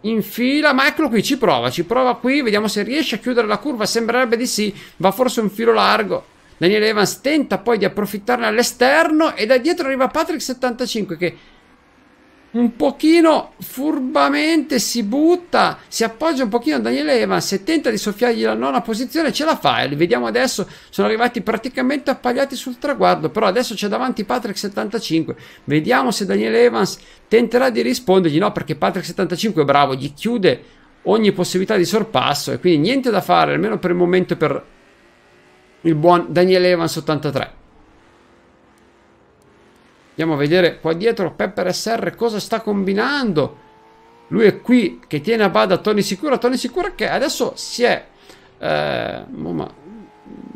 in fila, ma eccolo qui, ci prova, ci prova qui, vediamo se riesce a chiudere la curva, sembrerebbe di sì, va forse un filo largo. Daniel Evans tenta poi di approfittarne all'esterno e da dietro arriva Patrick 75 che un pochino furbamente si butta, si appoggia un pochino a Daniel Evans e tenta di soffiargli la nona posizione, ce la fa e eh, li vediamo adesso, sono arrivati praticamente appagliati sul traguardo, però adesso c'è davanti Patrick 75, vediamo se Daniel Evans tenterà di rispondergli no perché Patrick 75 è bravo, gli chiude ogni possibilità di sorpasso e quindi niente da fare almeno per il momento per il buon Daniel Evans 83. Andiamo a vedere qua dietro Pepper SR cosa sta combinando. Lui è qui che tiene a bada Tony Sicura. Tony Sicura che adesso si è eh,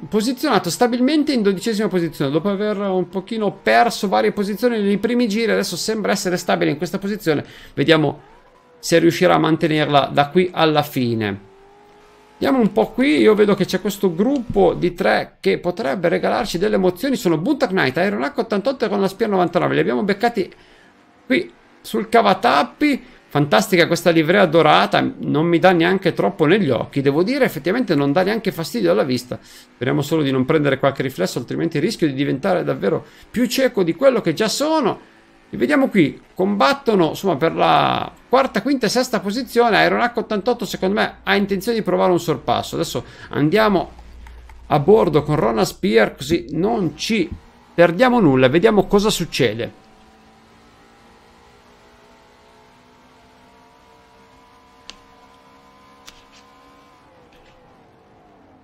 posizionato stabilmente in dodicesima posizione. Dopo aver un pochino perso varie posizioni nei primi giri, adesso sembra essere stabile in questa posizione. Vediamo se riuscirà a mantenerla da qui alla fine. Andiamo un po' qui, io vedo che c'è questo gruppo di tre che potrebbe regalarci delle emozioni, sono Buntak Knight, Iron 88 con la Spia 99, li abbiamo beccati qui sul cavatappi, fantastica questa livrea dorata, non mi dà neanche troppo negli occhi, devo dire effettivamente non dà neanche fastidio alla vista, speriamo solo di non prendere qualche riflesso altrimenti rischio di diventare davvero più cieco di quello che già sono, li vediamo qui, combattono insomma, per la quarta, quinta e sesta posizione. Aeronac 88 secondo me ha intenzione di provare un sorpasso. Adesso andiamo a bordo con Rona Spear così non ci perdiamo nulla. Vediamo cosa succede.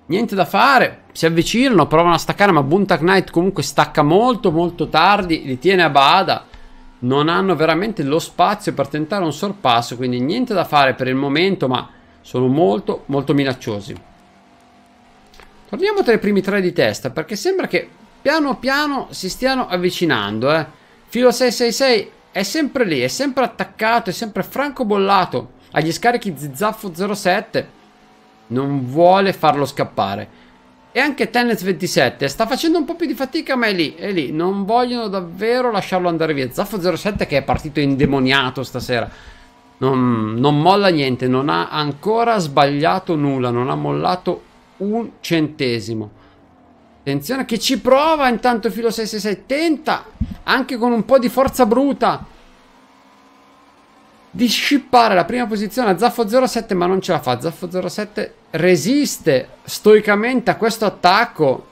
Niente da fare, si avvicinano, provano a staccare, ma Buntak Knight comunque stacca molto molto tardi, li tiene a bada non hanno veramente lo spazio per tentare un sorpasso, quindi niente da fare per il momento, ma sono molto molto minacciosi. Torniamo tra i primi tre di testa, perché sembra che piano piano si stiano avvicinando, eh. Filo 666 è sempre lì, è sempre attaccato, è sempre francobollato agli scarichi Zaffo 07, non vuole farlo scappare. E anche Tennis 27 sta facendo un po' più di fatica, ma è lì, è lì. Non vogliono davvero lasciarlo andare via. Zaffo 07 che è partito indemoniato stasera. Non, non, molla niente, non ha ancora sbagliato nulla, non ha mollato un centesimo. Attenzione che ci prova intanto Filo 666, tenta anche con un po' di forza bruta di scippare la prima posizione a Zaffo 07 ma non ce la fa Zaffo 07 resiste stoicamente a questo attacco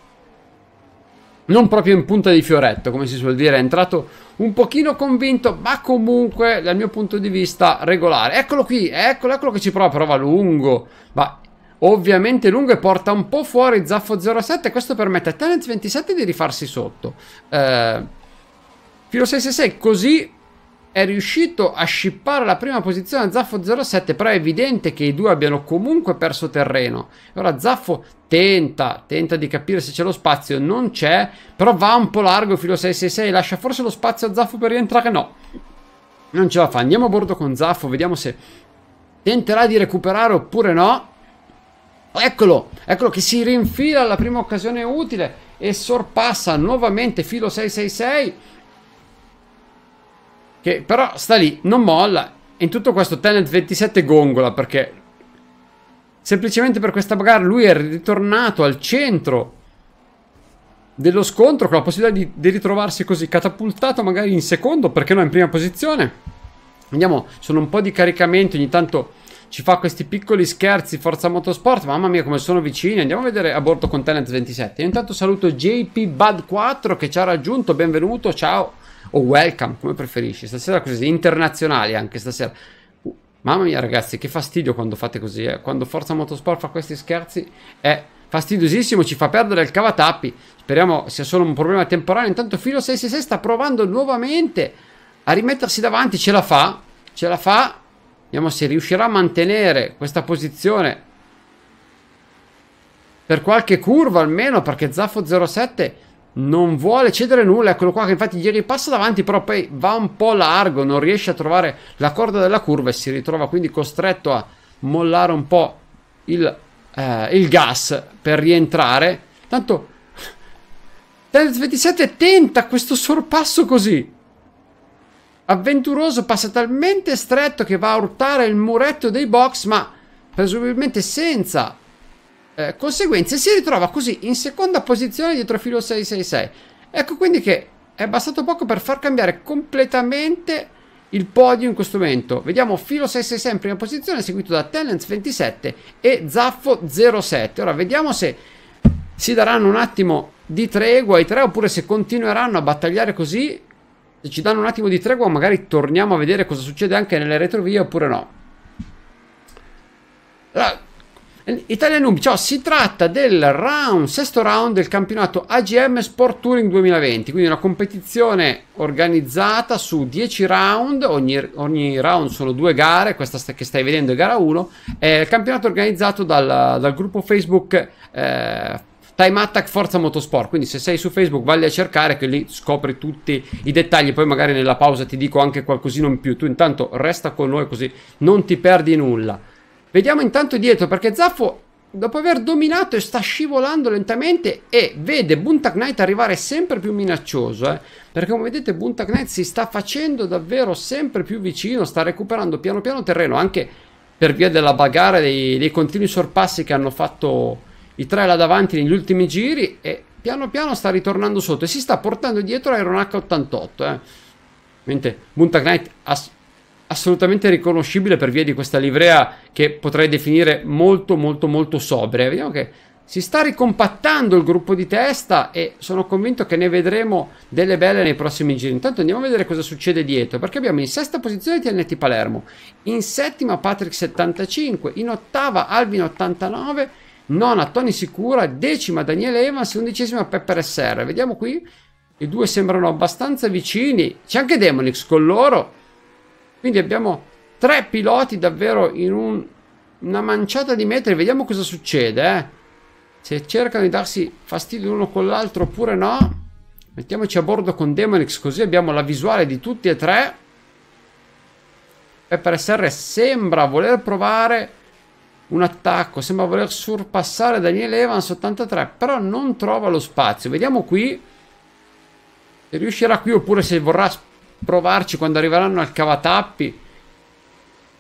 non proprio in punta di fioretto come si suol dire è entrato un pochino convinto ma comunque dal mio punto di vista regolare eccolo qui eccolo eccolo che ci prova prova lungo ma ovviamente lungo e porta un po' fuori Zaffo 07 questo permette a Tenets 27 di rifarsi sotto eh, Filo 666 così è riuscito a scippare la prima posizione a Zaffo 07, però è evidente che i due abbiano comunque perso terreno. Ora Zaffo tenta, tenta di capire se c'è lo spazio, non c'è, però va un po' largo filo 666, lascia forse lo spazio a Zaffo per rientrare, no. Non ce la fa, andiamo a bordo con Zaffo, vediamo se tenterà di recuperare oppure no. Eccolo, eccolo che si rinfila alla prima occasione utile e sorpassa nuovamente filo 666 che però sta lì, non molla. E in tutto questo Tenet 27 gongola perché... Semplicemente per questa bagarre lui è ritornato al centro dello scontro con la possibilità di, di ritrovarsi così catapultato magari in secondo, perché no in prima posizione. Andiamo, sono un po' di caricamento, ogni tanto ci fa questi piccoli scherzi Forza Motorsport, mamma mia come sono vicini, andiamo a vedere a bordo con Tenet 27. intanto saluto JP Bad 4 che ci ha raggiunto, benvenuto, ciao o welcome, come preferisci. Stasera così, internazionali anche stasera. mamma mia ragazzi, che fastidio quando fate così, eh. quando Forza Motorsport fa questi scherzi è fastidiosissimo, ci fa perdere il cavatappi. Speriamo sia solo un problema temporaneo. Intanto Filo 666 sta provando nuovamente a rimettersi davanti, ce la fa, ce la fa. Vediamo se riuscirà a mantenere questa posizione per qualche curva almeno, perché Zaffo 07 non vuole cedere nulla, eccolo qua che infatti gli passa davanti, però poi va un po' largo, non riesce a trovare la corda della curva e si ritrova quindi costretto a mollare un po' il, eh, il gas per rientrare. Tanto Tenez 27 tenta questo sorpasso così. Avventuroso passa talmente stretto che va a urtare il muretto dei box, ma presumibilmente senza eh, conseguenze si ritrova così in seconda posizione dietro filo 666. Ecco quindi che è bastato poco per far cambiare completamente il podio in questo momento. Vediamo filo 666 in prima posizione, seguito da Tenens 27 e Zaffo 07. Ora vediamo se si daranno un attimo di tregua i tre oppure se continueranno a battagliare così. Se ci danno un attimo di tregua magari torniamo a vedere cosa succede anche nelle retrovie oppure no. Allora, Italia Nubi, ciao, si tratta del round, sesto round del campionato AGM Sport Touring 2020, quindi una competizione organizzata su 10 round, ogni, ogni, round sono due gare, questa che stai vedendo è gara 1, è il campionato organizzato dal, dal gruppo Facebook eh, Time Attack Forza Motorsport, quindi se sei su Facebook vai a cercare che lì scopri tutti i dettagli, poi magari nella pausa ti dico anche qualcosina in più, tu intanto resta con noi così non ti perdi nulla. Vediamo intanto dietro perché Zaffo dopo aver dominato sta scivolando lentamente e vede Buntak Knight arrivare sempre più minaccioso eh? perché come vedete Buntak Knight si sta facendo davvero sempre più vicino sta recuperando piano piano terreno anche per via della bagara dei, dei continui sorpassi che hanno fatto i tre là davanti negli ultimi giri e piano piano sta ritornando sotto e si sta portando dietro Iron H88 eh? mentre Buntak Knight ha assolutamente riconoscibile per via di questa livrea che potrei definire molto molto molto sobria. Vediamo che si sta ricompattando il gruppo di testa e sono convinto che ne vedremo delle belle nei prossimi giri. Intanto andiamo a vedere cosa succede dietro, perché abbiamo in sesta posizione TNT Palermo, in settima Patrick 75, in ottava Alvin 89, nona Tony Sicura, decima Daniele Evans, undicesima Pepper SR. Vediamo qui, i due sembrano abbastanza vicini, c'è anche Demonix con loro quindi abbiamo tre piloti davvero in un, una manciata di metri. Vediamo cosa succede. Eh. Se cercano di darsi fastidio l'uno con l'altro oppure no. Mettiamoci a bordo con Demonix così abbiamo la visuale di tutti e tre. Pepper SR sembra voler provare un attacco, sembra voler sorpassare Daniel Evans 83, però non trova lo spazio. Vediamo qui se riuscirà qui oppure se vorrà provarci quando arriveranno al cavatappi.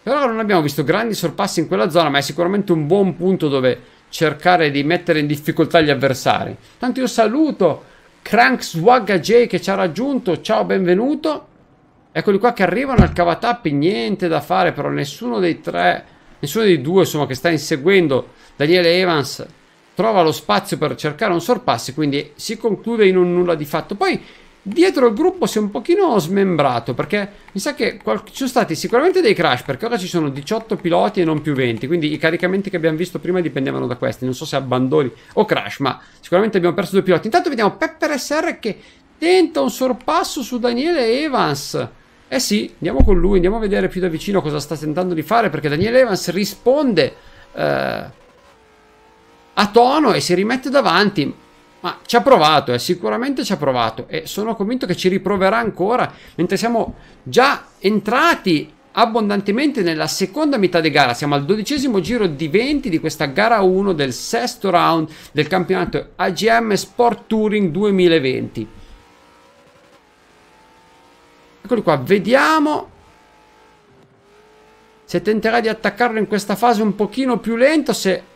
Per ora non abbiamo visto grandi sorpassi in quella zona, ma è sicuramente un buon punto dove cercare di mettere in difficoltà gli avversari. Tanto io saluto Crankswagga J che ci ha raggiunto, ciao, benvenuto. Eccoli qua che arrivano al cavatappi, niente da fare però, nessuno dei tre, nessuno dei due insomma che sta inseguendo Daniele Evans trova lo spazio per cercare un sorpasso, quindi si conclude in un nulla di fatto. Poi Dietro il gruppo si è un pochino smembrato perché mi sa che ci sono stati sicuramente dei crash perché ora ci sono 18 piloti e non più 20, quindi i caricamenti che abbiamo visto prima dipendevano da questi, non so se abbandoni o crash, ma sicuramente abbiamo perso due piloti. Intanto vediamo Pepper SR che tenta un sorpasso su Daniele Evans. Eh sì, andiamo con lui, andiamo a vedere più da vicino cosa sta tentando di fare perché Daniele Evans risponde eh, a tono e si rimette davanti. Ma ci ha provato, eh, sicuramente ci ha provato e sono convinto che ci riproverà ancora, mentre siamo già entrati abbondantemente nella seconda metà di gara. Siamo al dodicesimo giro di 20 di questa gara 1 del sesto round del campionato AGM Sport Touring 2020. Eccoli qua, vediamo se tenterà di attaccarlo in questa fase un pochino più lento, se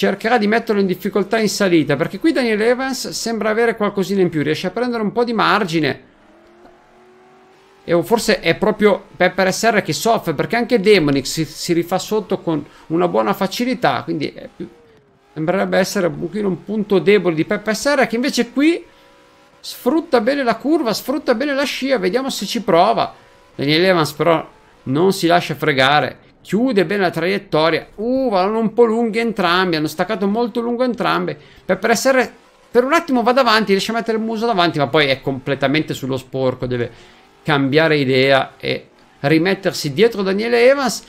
cercherà di metterlo in difficoltà in salita, perché qui Daniel Evans sembra avere qualcosina in più, riesce a prendere un po' di margine. E forse è proprio Pepper SR che soffre, perché anche Demonix si, si rifà sotto con una buona facilità, quindi più, sembrerebbe essere un pochino un punto debole di Pepper SR, che invece qui sfrutta bene la curva, sfrutta bene la scia, vediamo se ci prova. Daniel Evans però non si lascia fregare Chiude bene la traiettoria. Uh, vanno un po' lunghi entrambi. Hanno staccato molto lungo entrambe. Per, per essere... Per un attimo va davanti, riesce a mettere il muso davanti, ma poi è completamente sullo sporco. Deve cambiare idea e rimettersi dietro Daniele Evans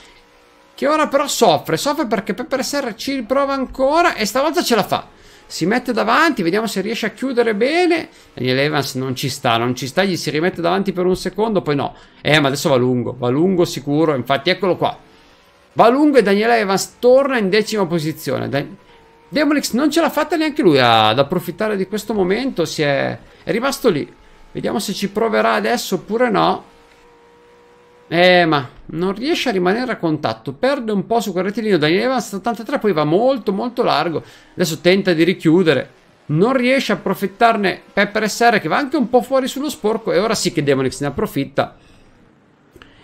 che ora però soffre, soffre perché Pepper SR ci riprova ancora e stavolta ce la fa. Si mette davanti, vediamo se riesce a chiudere bene. Daniele Evans non ci sta, non ci sta, gli si rimette davanti per un secondo, poi no. Eh, ma adesso va lungo, va lungo sicuro, infatti eccolo qua. Va lungo e Daniele Evans torna in decima posizione. Dan Demonix non ce l'ha fatta neanche lui ad approfittare di questo momento. Si è... è rimasto lì. Vediamo se ci proverà adesso oppure no. Eh, ma non riesce a rimanere a contatto. Perde un po' su quel rettilineo. Daniele Evans 73, poi va molto molto largo. Adesso tenta di richiudere. Non riesce a approfittarne Pepper SR che va anche un po' fuori sullo sporco. E ora sì che Demonix ne approfitta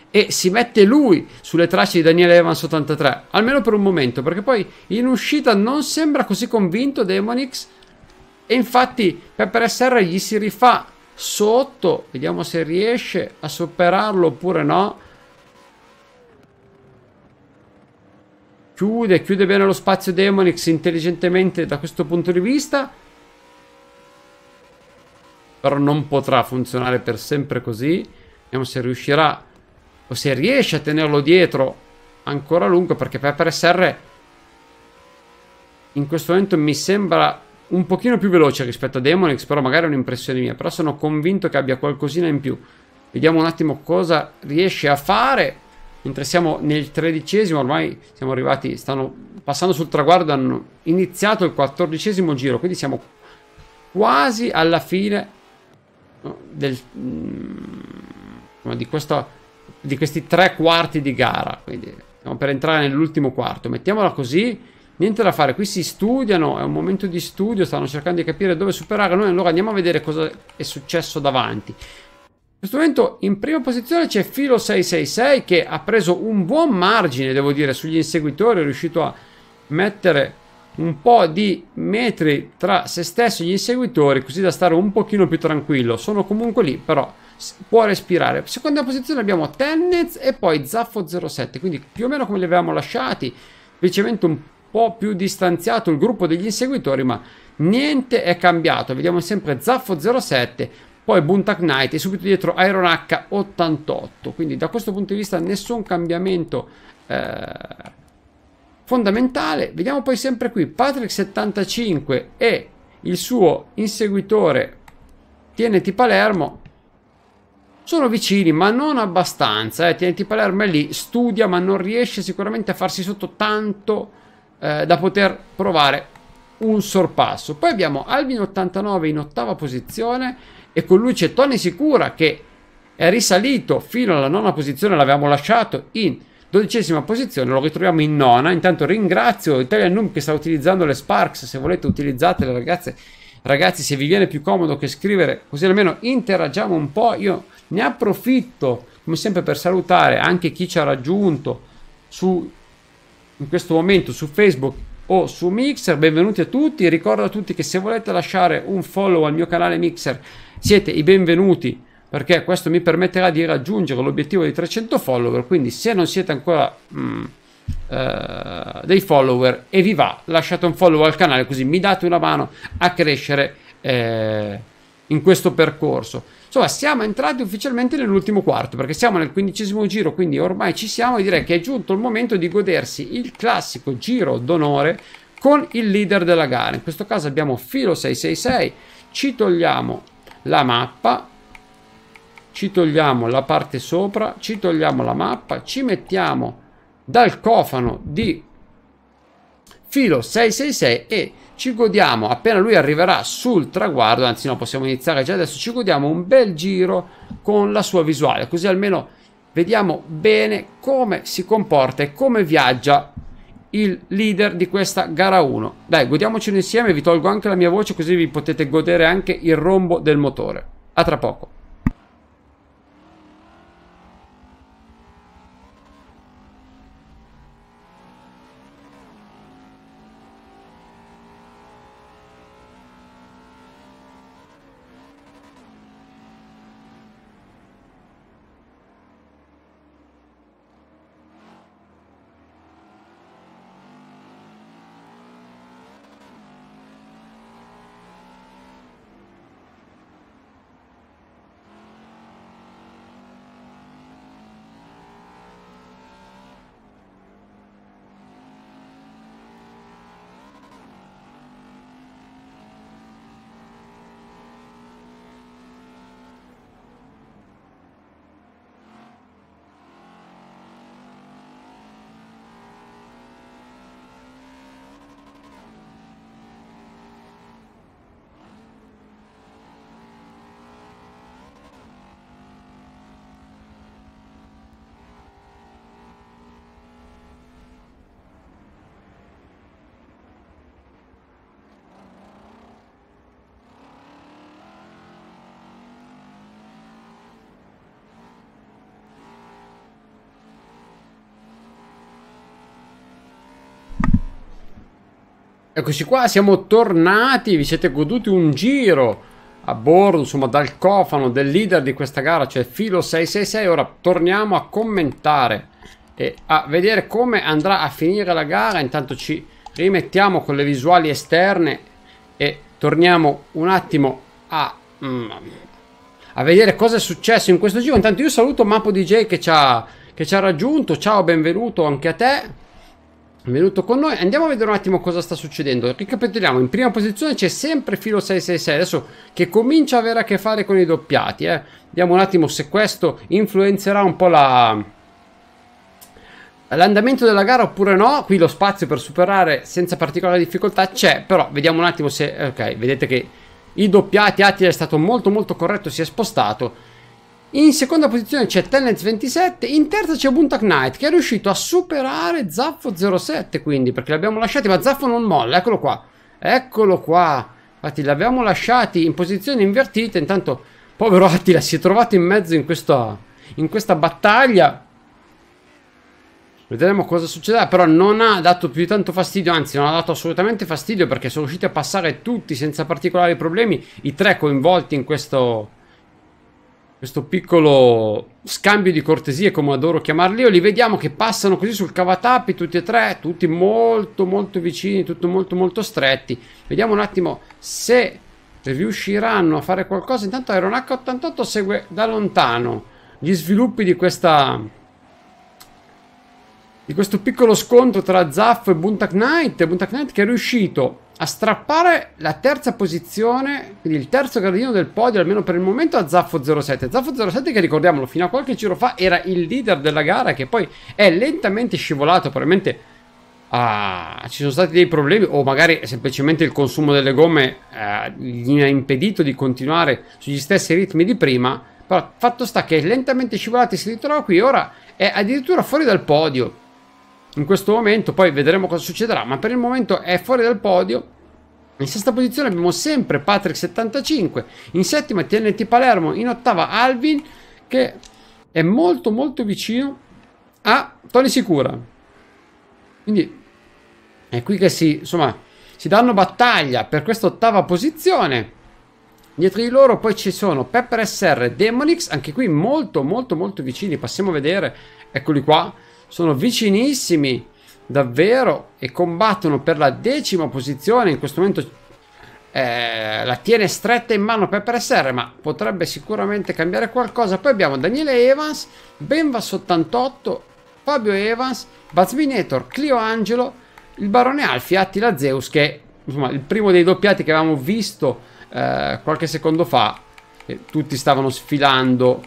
e si mette lui sulle tracce di Daniele Evans 83, almeno per un momento, perché poi in uscita non sembra così convinto Demonix e infatti Pepper SR gli si rifà sotto, vediamo se riesce a superarlo oppure no. Chiude, chiude bene lo spazio Demonix intelligentemente da questo punto di vista. Però non potrà funzionare per sempre così. Vediamo se riuscirà o se riesce a tenerlo dietro ancora a lungo perché Pepper SR in questo momento mi sembra un pochino più veloce rispetto a Demonix però magari è un'impressione mia però sono convinto che abbia qualcosina in più vediamo un attimo cosa riesce a fare mentre siamo nel tredicesimo ormai siamo arrivati stanno passando sul traguardo hanno iniziato il quattordicesimo giro quindi siamo quasi alla fine del, mm, di questa di questi tre quarti di gara. Quindi stiamo per entrare nell'ultimo quarto. Mettiamola così. Niente da fare, qui si studiano, è un momento di studio, stanno cercando di capire dove superare. Noi allora andiamo a vedere cosa è successo davanti. In questo momento in prima posizione c'è Filo 666 che ha preso un buon margine, devo dire, sugli inseguitori, è riuscito a mettere un po' di metri tra se stesso e gli inseguitori così da stare un pochino più tranquillo. Sono comunque lì, però può respirare. Seconda posizione abbiamo Tennez e poi Zaffo 07, quindi più o meno come li avevamo lasciati, semplicemente un po' più distanziato il gruppo degli inseguitori, ma niente è cambiato. Vediamo sempre Zaffo 07, poi Buntak Knight e subito dietro Iron H88. Quindi da questo punto di vista nessun cambiamento eh, fondamentale. Vediamo poi sempre qui Patrick 75 e il suo inseguitore TNT Palermo sono vicini, ma non abbastanza. Eh. TNT Palermo è lì, studia, ma non riesce sicuramente a farsi sotto tanto eh, da poter provare un sorpasso. Poi abbiamo Alvin 89 in ottava posizione e con lui c'è Tony Sicura che è risalito fino alla nona posizione, l'avevamo lasciato in dodicesima posizione, lo ritroviamo in nona. Intanto ringrazio Italian Noom che sta utilizzando le Sparks, se volete utilizzatele ragazze. Ragazzi, se vi viene più comodo che scrivere, così almeno interagiamo un po'. Io ne approfitto, come sempre, per salutare anche chi ci ha raggiunto su, in questo momento su Facebook o su Mixer. Benvenuti a tutti. Ricordo a tutti che se volete lasciare un follow al mio canale Mixer, siete i benvenuti perché questo mi permetterà di raggiungere l'obiettivo di 300 follower. Quindi, se non siete ancora mm, eh, dei follower e vi va, lasciate un follow al canale così mi date una mano a crescere eh, in questo percorso. Insomma, siamo entrati ufficialmente nell'ultimo quarto perché siamo nel quindicesimo giro, quindi ormai ci siamo e direi che è giunto il momento di godersi il classico giro d'onore con il leader della gara. In questo caso abbiamo Filo 666, ci togliamo la mappa, ci togliamo la parte sopra, ci togliamo la mappa, ci mettiamo dal cofano di Filo 666 e ci godiamo appena lui arriverà sul traguardo, anzi no, possiamo iniziare già adesso, ci godiamo un bel giro con la sua visuale, così almeno vediamo bene come si comporta e come viaggia il leader di questa gara 1. Dai, godiamocelo insieme, vi tolgo anche la mia voce così vi potete godere anche il rombo del motore. A tra poco. Eccoci qua, siamo tornati, vi siete goduti un giro a bordo, insomma, dal cofano del leader di questa gara, cioè Filo666. Ora torniamo a commentare e a vedere come andrà a finire la gara. Intanto ci rimettiamo con le visuali esterne e torniamo un attimo a, mm, a vedere cosa è successo in questo giro. Intanto io saluto Mapo DJ che ci ha, che ci ha raggiunto. Ciao, benvenuto anche a te. Benvenuto con noi. Andiamo a vedere un attimo cosa sta succedendo. Ricapitoliamo, in prima posizione c'è sempre Filo 666, adesso che comincia a avere a che fare con i doppiati. Eh. Vediamo un attimo se questo influenzerà un po' la... L'andamento della gara oppure no, qui lo spazio per superare senza particolare difficoltà c'è, però vediamo un attimo se... Eh, ok, vedete che i doppiati, Attila è stato molto molto corretto, si è spostato in seconda posizione c'è Tenets 27, in terza c'è Buntak Knight che è riuscito a superare Zaffo 07 quindi perché l'abbiamo lasciati ma Zaffo non molla, eccolo qua, eccolo qua, infatti l'abbiamo lasciati in posizione invertita intanto povero Attila si è trovato in mezzo in questa, in questa battaglia Vedremo cosa succederà, però non ha dato più di tanto fastidio, anzi non ha dato assolutamente fastidio perché sono riusciti a passare tutti senza particolari problemi, i tre coinvolti in questo, questo piccolo scambio di cortesie, come adoro chiamarli io, li vediamo che passano così sul cavatappi tutti e tre, tutti molto molto vicini, tutto molto molto stretti. Vediamo un attimo se riusciranno a fare qualcosa. Intanto Iron 88 segue da lontano gli sviluppi di questa di questo piccolo scontro tra Zaff e Buntak Knight, Buntak Knight che è riuscito a strappare la terza posizione, quindi il terzo gradino del podio, almeno per il momento, a Zaffo 07. Zaffo 07 che ricordiamolo, fino a qualche giro fa era il leader della gara che poi è lentamente scivolato, probabilmente ah, ci sono stati dei problemi o magari semplicemente il consumo delle gomme eh, gli ha impedito di continuare sugli stessi ritmi di prima, però fatto sta che è lentamente scivolato e si ritrova qui, ora è addirittura fuori dal podio in questo momento, poi vedremo cosa succederà, ma per il momento è fuori dal podio. In sesta posizione abbiamo sempre Patrick 75, in settima TNT Palermo, in ottava Alvin che è molto molto vicino a Tony Sicura. Quindi è qui che si, insomma, si danno battaglia per questa ottava posizione. Dietro di loro poi ci sono Pepper SR, Demonix, anche qui molto molto molto vicini, passiamo a vedere, eccoli qua sono vicinissimi davvero e combattono per la decima posizione. In questo momento eh, la tiene stretta in mano Pepper SR, ma potrebbe sicuramente cambiare qualcosa. Poi abbiamo Daniele Evans, Benvas 88, Fabio Evans, Bazminator, Clio Angelo, il Barone Alfi, Attila Zeus, che insomma, il primo dei doppiati che avevamo visto eh, qualche secondo fa. Tutti stavano sfilando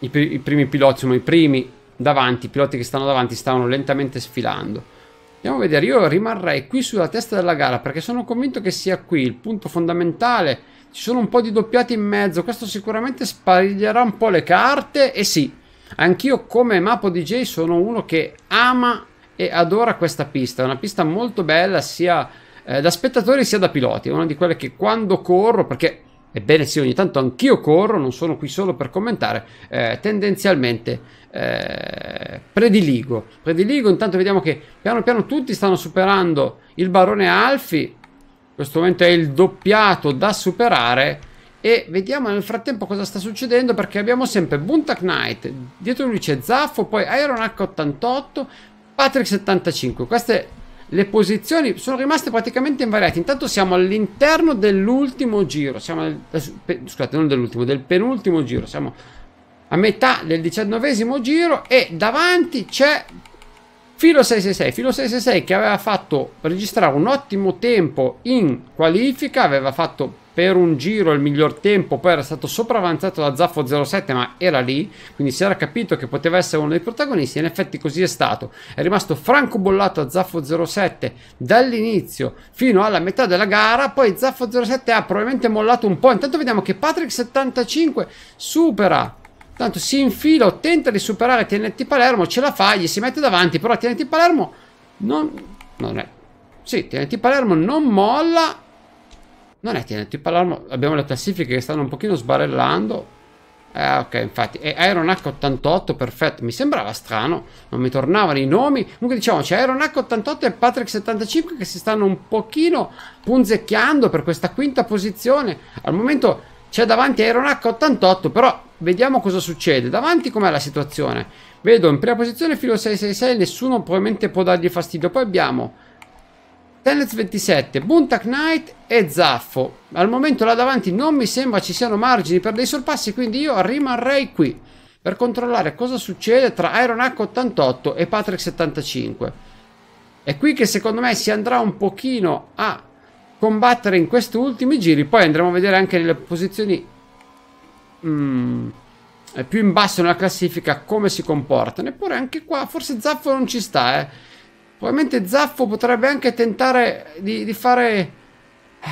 i, i primi piloti, sono i primi davanti, i piloti che stanno davanti stavano lentamente sfilando. Andiamo a vedere, io rimarrei qui sulla testa della gara perché sono convinto che sia qui il punto fondamentale. Ci sono un po' di doppiati in mezzo, questo sicuramente spariglierà un po' le carte e sì, anch'io come Mapo DJ sono uno che ama e adora questa pista, è una pista molto bella sia eh, da spettatori sia da piloti, è una di quelle che quando corro, perché Ebbene sì, ogni tanto anch'io corro, non sono qui solo per commentare, eh, tendenzialmente eh, prediligo. Prediligo, intanto vediamo che piano piano tutti stanno superando il barone Alfi, in questo momento è il doppiato da superare e vediamo nel frattempo cosa sta succedendo perché abbiamo sempre Buntak Knight, dietro lui c'è Zaffo, poi Iron H88, Patrick75, queste le posizioni sono rimaste praticamente invariate. Intanto siamo all'interno dell'ultimo giro, nel, scusate, non dell'ultimo, del penultimo giro, siamo a metà del diciannovesimo giro e davanti c'è Filo 666, Filo 666 che aveva fatto registrare un ottimo tempo in qualifica, aveva fatto per un giro il miglior tempo, poi era stato sopravanzato da Zaffo 07 ma era lì, quindi si era capito che poteva essere uno dei protagonisti, in effetti così è stato, è rimasto franco bollato a Zaffo 07 dall'inizio fino alla metà della gara, poi Zaffo 07 ha probabilmente mollato un po', intanto vediamo che Patrick 75 supera Tanto si infila, tenta di superare TNT Palermo, ce la fa, gli si mette davanti, però TNT Palermo non... non è... Sì, TNT Palermo non molla non è TNT Palermo, abbiamo le classifiche che stanno un pochino sbarellando. Eh, ok, infatti, e Iron 88 perfetto, mi sembrava strano, non mi tornavano i nomi. Comunque diciamo, c'è Iron 88 e Patrick 75 che si stanno un pochino punzecchiando per questa quinta posizione. Al momento c'è davanti Iron 88 però vediamo cosa succede. Davanti com'è la situazione? Vedo in prima posizione Filo 666, nessuno probabilmente può dargli fastidio. Poi abbiamo Tellez 27, Buntak Knight e Zaffo. Al momento là davanti non mi sembra ci siano margini per dei sorpassi, quindi io rimarrei qui per controllare cosa succede tra Iron Hack 88 e Patrick 75. È qui che secondo me si andrà un pochino a combattere in questi ultimi giri, poi andremo a vedere anche nelle posizioni mm, più in basso nella classifica come si comportano. Eppure anche qua forse Zaffo non ci sta, eh. Probabilmente Zaffo potrebbe anche tentare di, di fare eh,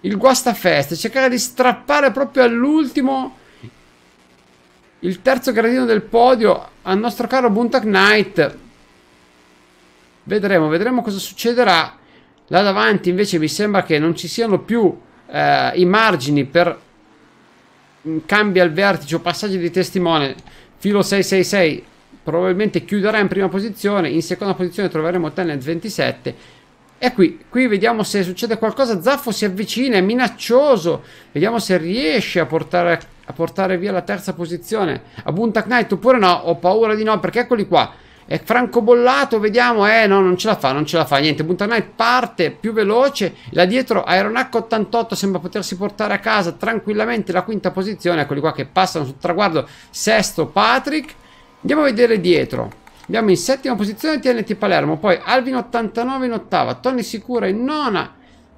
il guastafest, cercare di strappare proprio all'ultimo il terzo gradino del podio al nostro caro Buntak Knight. Vedremo, vedremo cosa succederà. Là davanti invece mi sembra che non ci siano più eh, i margini per mm, cambi al vertice o passaggi di testimone. Filo 666 probabilmente chiuderà in prima posizione, in seconda posizione troveremo Tenet 27 e qui, qui vediamo se succede qualcosa, Zaffo si avvicina, è minaccioso, vediamo se riesce a portare, a portare via la terza posizione, a Buntak Knight oppure no, ho paura di no perché eccoli qua, è francobollato, vediamo, eh no, non ce la fa, non ce la fa, niente, Bunta Knight parte più veloce, là dietro Ironac 88 sembra potersi portare a casa tranquillamente la quinta posizione, eccoli qua che passano sul traguardo, sesto Patrick, Andiamo a vedere dietro. Abbiamo in settima posizione TNT Palermo, poi Alvin 89 in ottava, Tony Sicura in nona,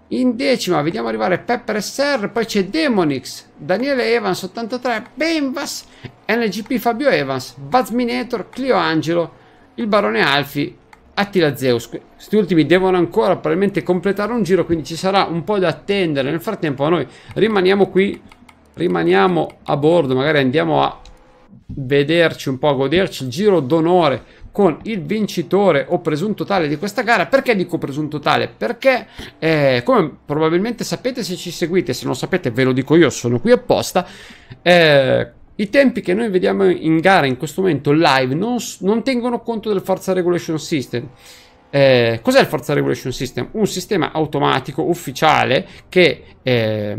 in decima vediamo arrivare Pepper SR, poi c'è Demonix, Daniele Evans 83, Benvas, NGP Fabio Evans, Bazminator, Clio Angelo, il Barone Alfi, Attila Zeus. Questi ultimi devono ancora probabilmente completare un giro, quindi ci sarà un po' da attendere. Nel frattempo noi rimaniamo qui, rimaniamo a bordo, magari andiamo a vederci un po', goderci il giro d'onore con il vincitore o presunto tale di questa gara. Perché dico presunto tale? Perché, eh, come probabilmente sapete se ci seguite, se non sapete ve lo dico io, sono qui apposta. Eh, i tempi che noi vediamo in gara in questo momento live non, non tengono conto del Forza Regulation System. Eh, cos'è il Forza Regulation System? Un sistema automatico ufficiale che eh,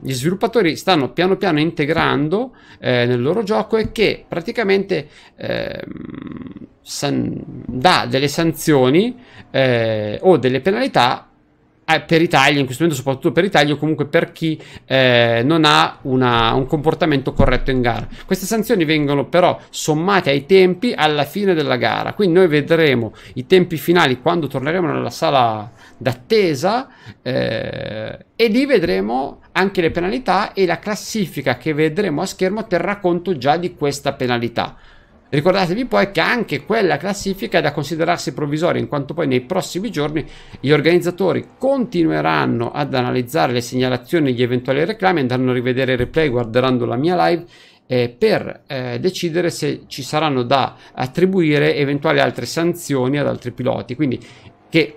gli sviluppatori stanno piano piano integrando eh, nel loro gioco e che praticamente ehm, san- dà delle sanzioni eh, o delle penalità eh, per i tagli, in questo momento soprattutto per i tagli o comunque per chi eh, non ha una, un comportamento corretto in gara. Queste sanzioni vengono però sommate ai tempi alla fine della gara, quindi noi vedremo i tempi finali quando torneremo nella sala d'attesa eh, e lì vedremo anche le penalità e la classifica che vedremo a schermo terrà conto già di questa penalità. Ricordatevi poi che anche quella classifica è da considerarsi provvisoria, in quanto poi nei prossimi giorni gli organizzatori continueranno ad analizzare le segnalazioni e gli eventuali reclami, andranno a rivedere il replay guarderanno la mia live eh, per eh, decidere se ci saranno da attribuire eventuali altre sanzioni ad altri piloti. Quindi che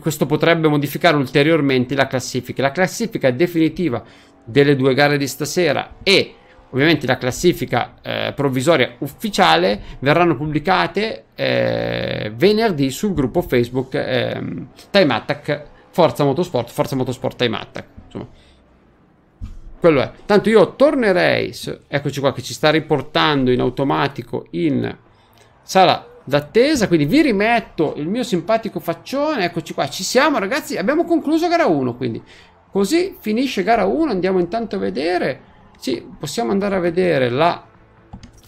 questo potrebbe modificare ulteriormente la classifica. La classifica definitiva delle due gare di stasera e Ovviamente la classifica eh, provvisoria ufficiale verranno pubblicate eh, venerdì sul gruppo Facebook eh, Time Attack Forza Motorsport, Forza Motorsport Time Attack. Insomma, quello è. Tanto io tornerei, eccoci qua che ci sta riportando in automatico in sala d'attesa, quindi vi rimetto il mio simpatico faccione, eccoci qua, ci siamo ragazzi, abbiamo concluso gara 1, quindi così finisce gara 1, andiamo intanto a vedere sì, possiamo andare a vedere la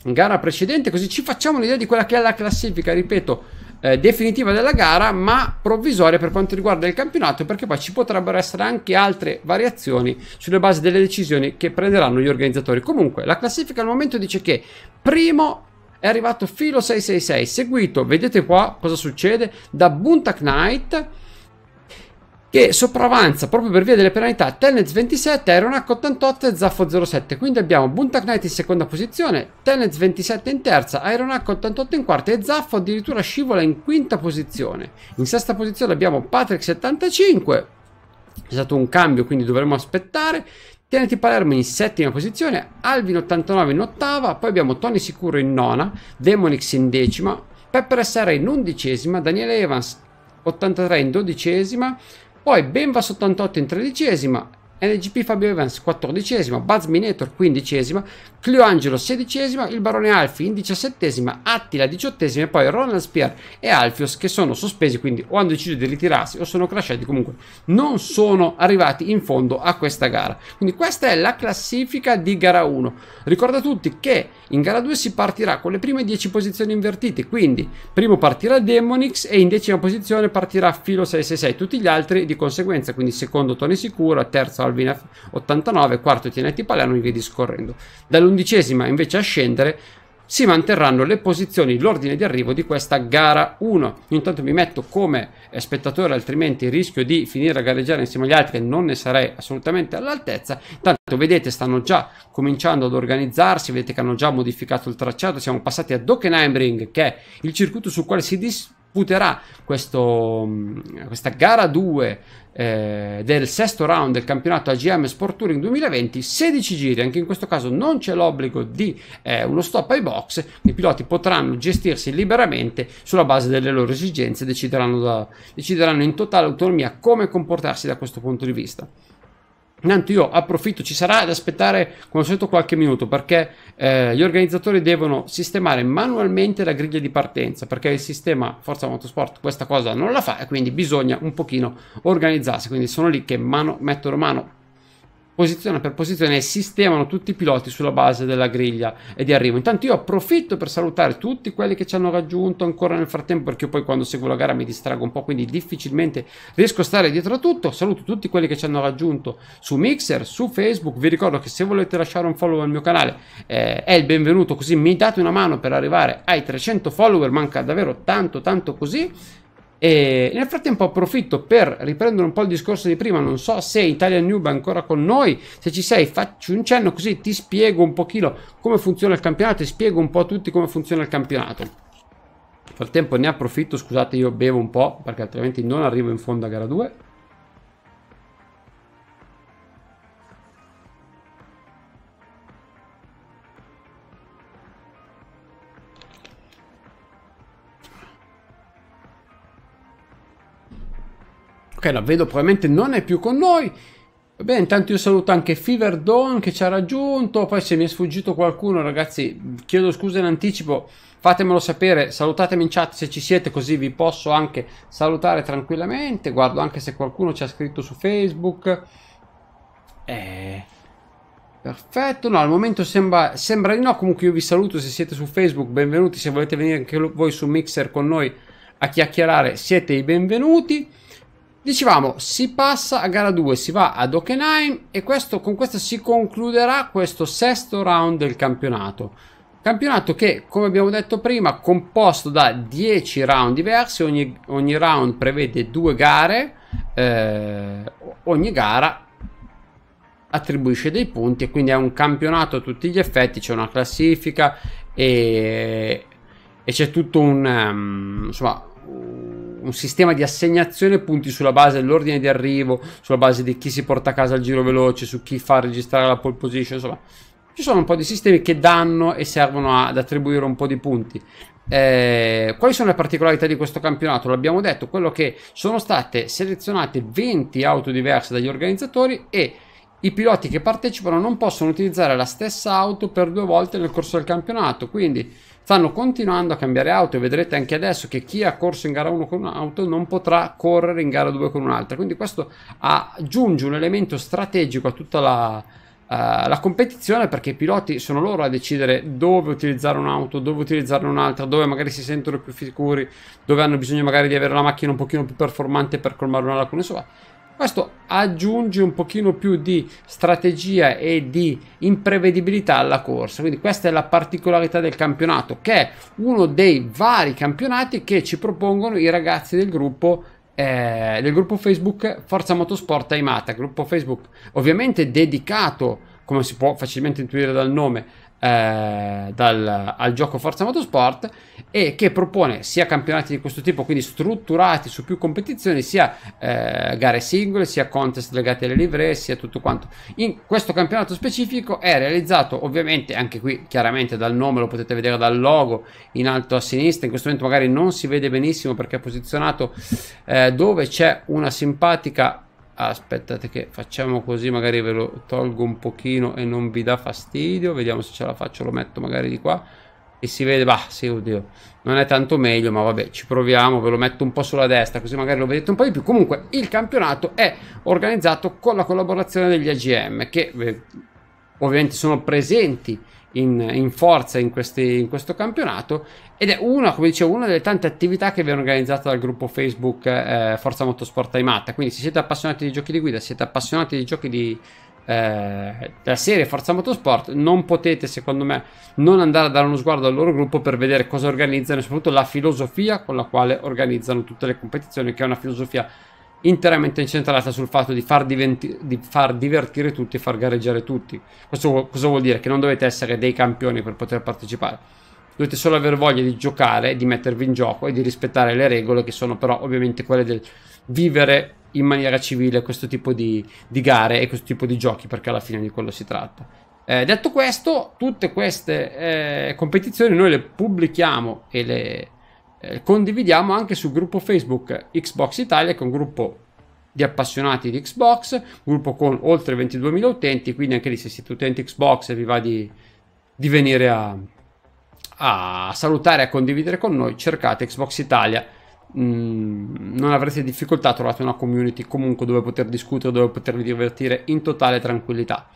gara precedente così ci facciamo un'idea di quella che è la classifica, ripeto, eh, definitiva della gara, ma provvisoria per quanto riguarda il campionato, perché poi ci potrebbero essere anche altre variazioni sulle basi delle decisioni che prenderanno gli organizzatori. Comunque, la classifica al momento dice che primo è arrivato Filo 666, seguito, vedete qua cosa succede, da Bunta Knight che sopravanza proprio per via delle penalità Telnez 27, Aeronac 88 e Zaffo 07. Quindi abbiamo Buntak Knight in seconda posizione, Telnez 27 in terza, Aeronac 88 in quarta e Zaffo addirittura scivola in quinta posizione. In sesta posizione abbiamo Patrick 75, È stato un cambio quindi dovremmo aspettare. Teneti Palermo in settima posizione, Alvin 89 in ottava, poi abbiamo Tony Sicuro in nona, Demonix in decima, Pepper SR in undicesima, Daniele Evans 83 in dodicesima, poi Benva 88 in tredicesima NGP Fabio Evans 14esima, Buzz Minator 15esima, Clio Angelo 16esima, il Barone Alfi in 17esima, Attila 18esima e poi Ronald Spear e Alfios che sono sospesi quindi o hanno deciso di ritirarsi o sono crashati comunque non sono arrivati in fondo a questa gara. Quindi questa è la classifica di gara 1. Ricorda a tutti che in gara 2 si partirà con le prime 10 posizioni invertite, quindi primo partirà Demonix e in decima posizione partirà Filo 666, tutti gli altri di conseguenza, quindi secondo Tony Sicura, terzo Alfios Salvina 89, quarto TNT Palermo e via discorrendo. Dall'undicesima invece a scendere si manterranno le posizioni, l'ordine di arrivo di questa gara 1. Intanto mi metto come spettatore, altrimenti rischio di finire a gareggiare insieme agli altri e non ne sarei assolutamente all'altezza. Tanto vedete, stanno già cominciando ad organizzarsi, vedete che hanno già modificato il tracciato, siamo passati a Dockenheimring, che è il circuito sul quale si disputa disputerà mm, questa gara 2 eh, del sesto round del campionato AGM Sport Touring 2020, 16 giri, anche in questo caso non c'è l'obbligo di eh, uno stop ai box, i piloti potranno gestirsi liberamente sulla base delle loro esigenze, decideranno, da, decideranno in totale autonomia come comportarsi da questo punto di vista. Intanto io approfitto, ci sarà da aspettare come al solito qualche minuto perché eh, gli organizzatori devono sistemare manualmente la griglia di partenza perché il sistema Forza Motorsport questa cosa non la fa e quindi bisogna un pochino organizzarsi, quindi sono lì che mano, mettono mano posizione per posizione e sistemano tutti i piloti sulla base della griglia e di arrivo. Intanto io approfitto per salutare tutti quelli che ci hanno raggiunto ancora nel frattempo perché poi quando seguo la gara mi distrago un po' quindi difficilmente riesco a stare dietro a tutto. Saluto tutti quelli che ci hanno raggiunto su Mixer, su Facebook. Vi ricordo che se volete lasciare un follow al mio canale eh, è il benvenuto così mi date una mano per arrivare ai 300 follower. Manca davvero tanto tanto così. E nel frattempo approfitto per riprendere un po' il discorso di prima, non so se Italian Newb è ancora con noi, se ci sei faccio un cenno così ti spiego un pochino come funziona il campionato e spiego un po' a tutti come funziona il campionato. Nel frattempo ne approfitto, scusate io bevo un po' perché altrimenti non arrivo in fondo a gara 2. Ok, la vedo probabilmente non è più con noi. Va bene, intanto io saluto anche Fever Dawn che ci ha raggiunto, poi se mi è sfuggito qualcuno ragazzi chiedo scusa in anticipo, fatemelo sapere, salutatemi in chat se ci siete così vi posso anche salutare tranquillamente, guardo anche se qualcuno ci ha scritto su Facebook. Eh, perfetto, no al momento sembra, sembra di no, comunque io vi saluto se siete su Facebook, benvenuti, se volete venire anche voi su Mixer con noi a chiacchierare siete i benvenuti. Dicevamo, si passa a gara 2, si va ad Hockenheim e questo, con questo si concluderà questo sesto round del campionato. Campionato che, come abbiamo detto prima, composto da 10 round diversi, ogni, ogni round prevede due gare, eh, ogni gara attribuisce dei punti e quindi è un campionato a tutti gli effetti, c'è una classifica e, e c'è tutto un... Um, insomma un sistema di assegnazione punti sulla base dell'ordine di arrivo, sulla base di chi si porta a casa il giro veloce, su chi fa registrare la pole position, insomma. Ci sono un po' di sistemi che danno e servono ad attribuire un po' di punti. Eh, quali sono le particolarità di questo campionato? L'abbiamo detto, quello che sono state selezionate 20 auto diverse dagli organizzatori e i piloti che partecipano non possono utilizzare la stessa auto per due volte nel corso del campionato, quindi Stanno continuando a cambiare auto e vedrete anche adesso che chi ha corso in gara 1 con un'auto non potrà correre in gara 2 con un'altra. Quindi questo aggiunge un elemento strategico a tutta la, Uh, la competizione perché i piloti sono loro a decidere dove utilizzare un'auto, dove utilizzare un'altra, dove magari si sentono più sicuri, dove hanno bisogno magari di avere una macchina un pochino più performante per colmare una lacuna. Insomma, questo aggiunge un pochino più di strategia e di imprevedibilità alla corsa. Quindi questa è la particolarità del campionato, che è uno dei vari campionati che ci propongono i ragazzi del gruppo eh, del gruppo Facebook Forza Motorsport Aimata, gruppo Facebook ovviamente dedicato, come si può facilmente intuire dal nome, eh, dal, al gioco Forza Motorsport e che propone sia campionati di questo tipo, quindi strutturati su più competizioni, sia eh, gare singole, sia contest legati alle livree, sia tutto quanto. In questo campionato specifico è realizzato ovviamente anche qui chiaramente dal nome, lo potete vedere dal logo in alto a sinistra, in questo momento magari non si vede benissimo perché è posizionato eh, dove c'è una simpatica aspettate che facciamo così magari ve lo tolgo un pochino e non vi dà fastidio vediamo se ce la faccio lo metto magari di qua e si vede bah sì oddio non è tanto meglio ma vabbè ci proviamo ve lo metto un po' sulla destra così magari lo vedete un po' di più comunque il campionato è organizzato con la collaborazione degli AGM che eh, ovviamente sono presenti in, in forza in, questi, in, questo campionato ed è una, come dicevo, una delle tante attività che viene organizzata dal gruppo Facebook eh, Forza Motorsport Aimata. Quindi se siete appassionati di giochi di guida, siete appassionati di giochi di, eh, della serie Forza Motorsport, non potete, secondo me, non andare a dare uno sguardo al loro gruppo per vedere cosa organizzano e soprattutto la filosofia con la quale organizzano tutte le competizioni, che è una filosofia interamente incentrata sul fatto di far, diventi- di far divertire tutti e far gareggiare tutti. Questo cosa vuol dire? Che non dovete essere dei campioni per poter partecipare. Dovete solo avere voglia di giocare, di mettervi in gioco e di rispettare le regole che sono però ovviamente quelle del vivere in maniera civile questo tipo di, di gare e questo tipo di giochi perché alla fine di quello si tratta. Eh, detto questo, tutte queste eh, competizioni noi le pubblichiamo e le eh, condividiamo anche sul gruppo Facebook Xbox Italia, che è un gruppo di appassionati di Xbox, gruppo con oltre 22.000 utenti, quindi anche lì se siete utenti Xbox e vi va di, di venire a, a salutare e a condividere con noi, cercate Xbox Italia. Mm, non avrete difficoltà, trovate una community comunque dove poter discutere, dove potervi divertire in totale tranquillità.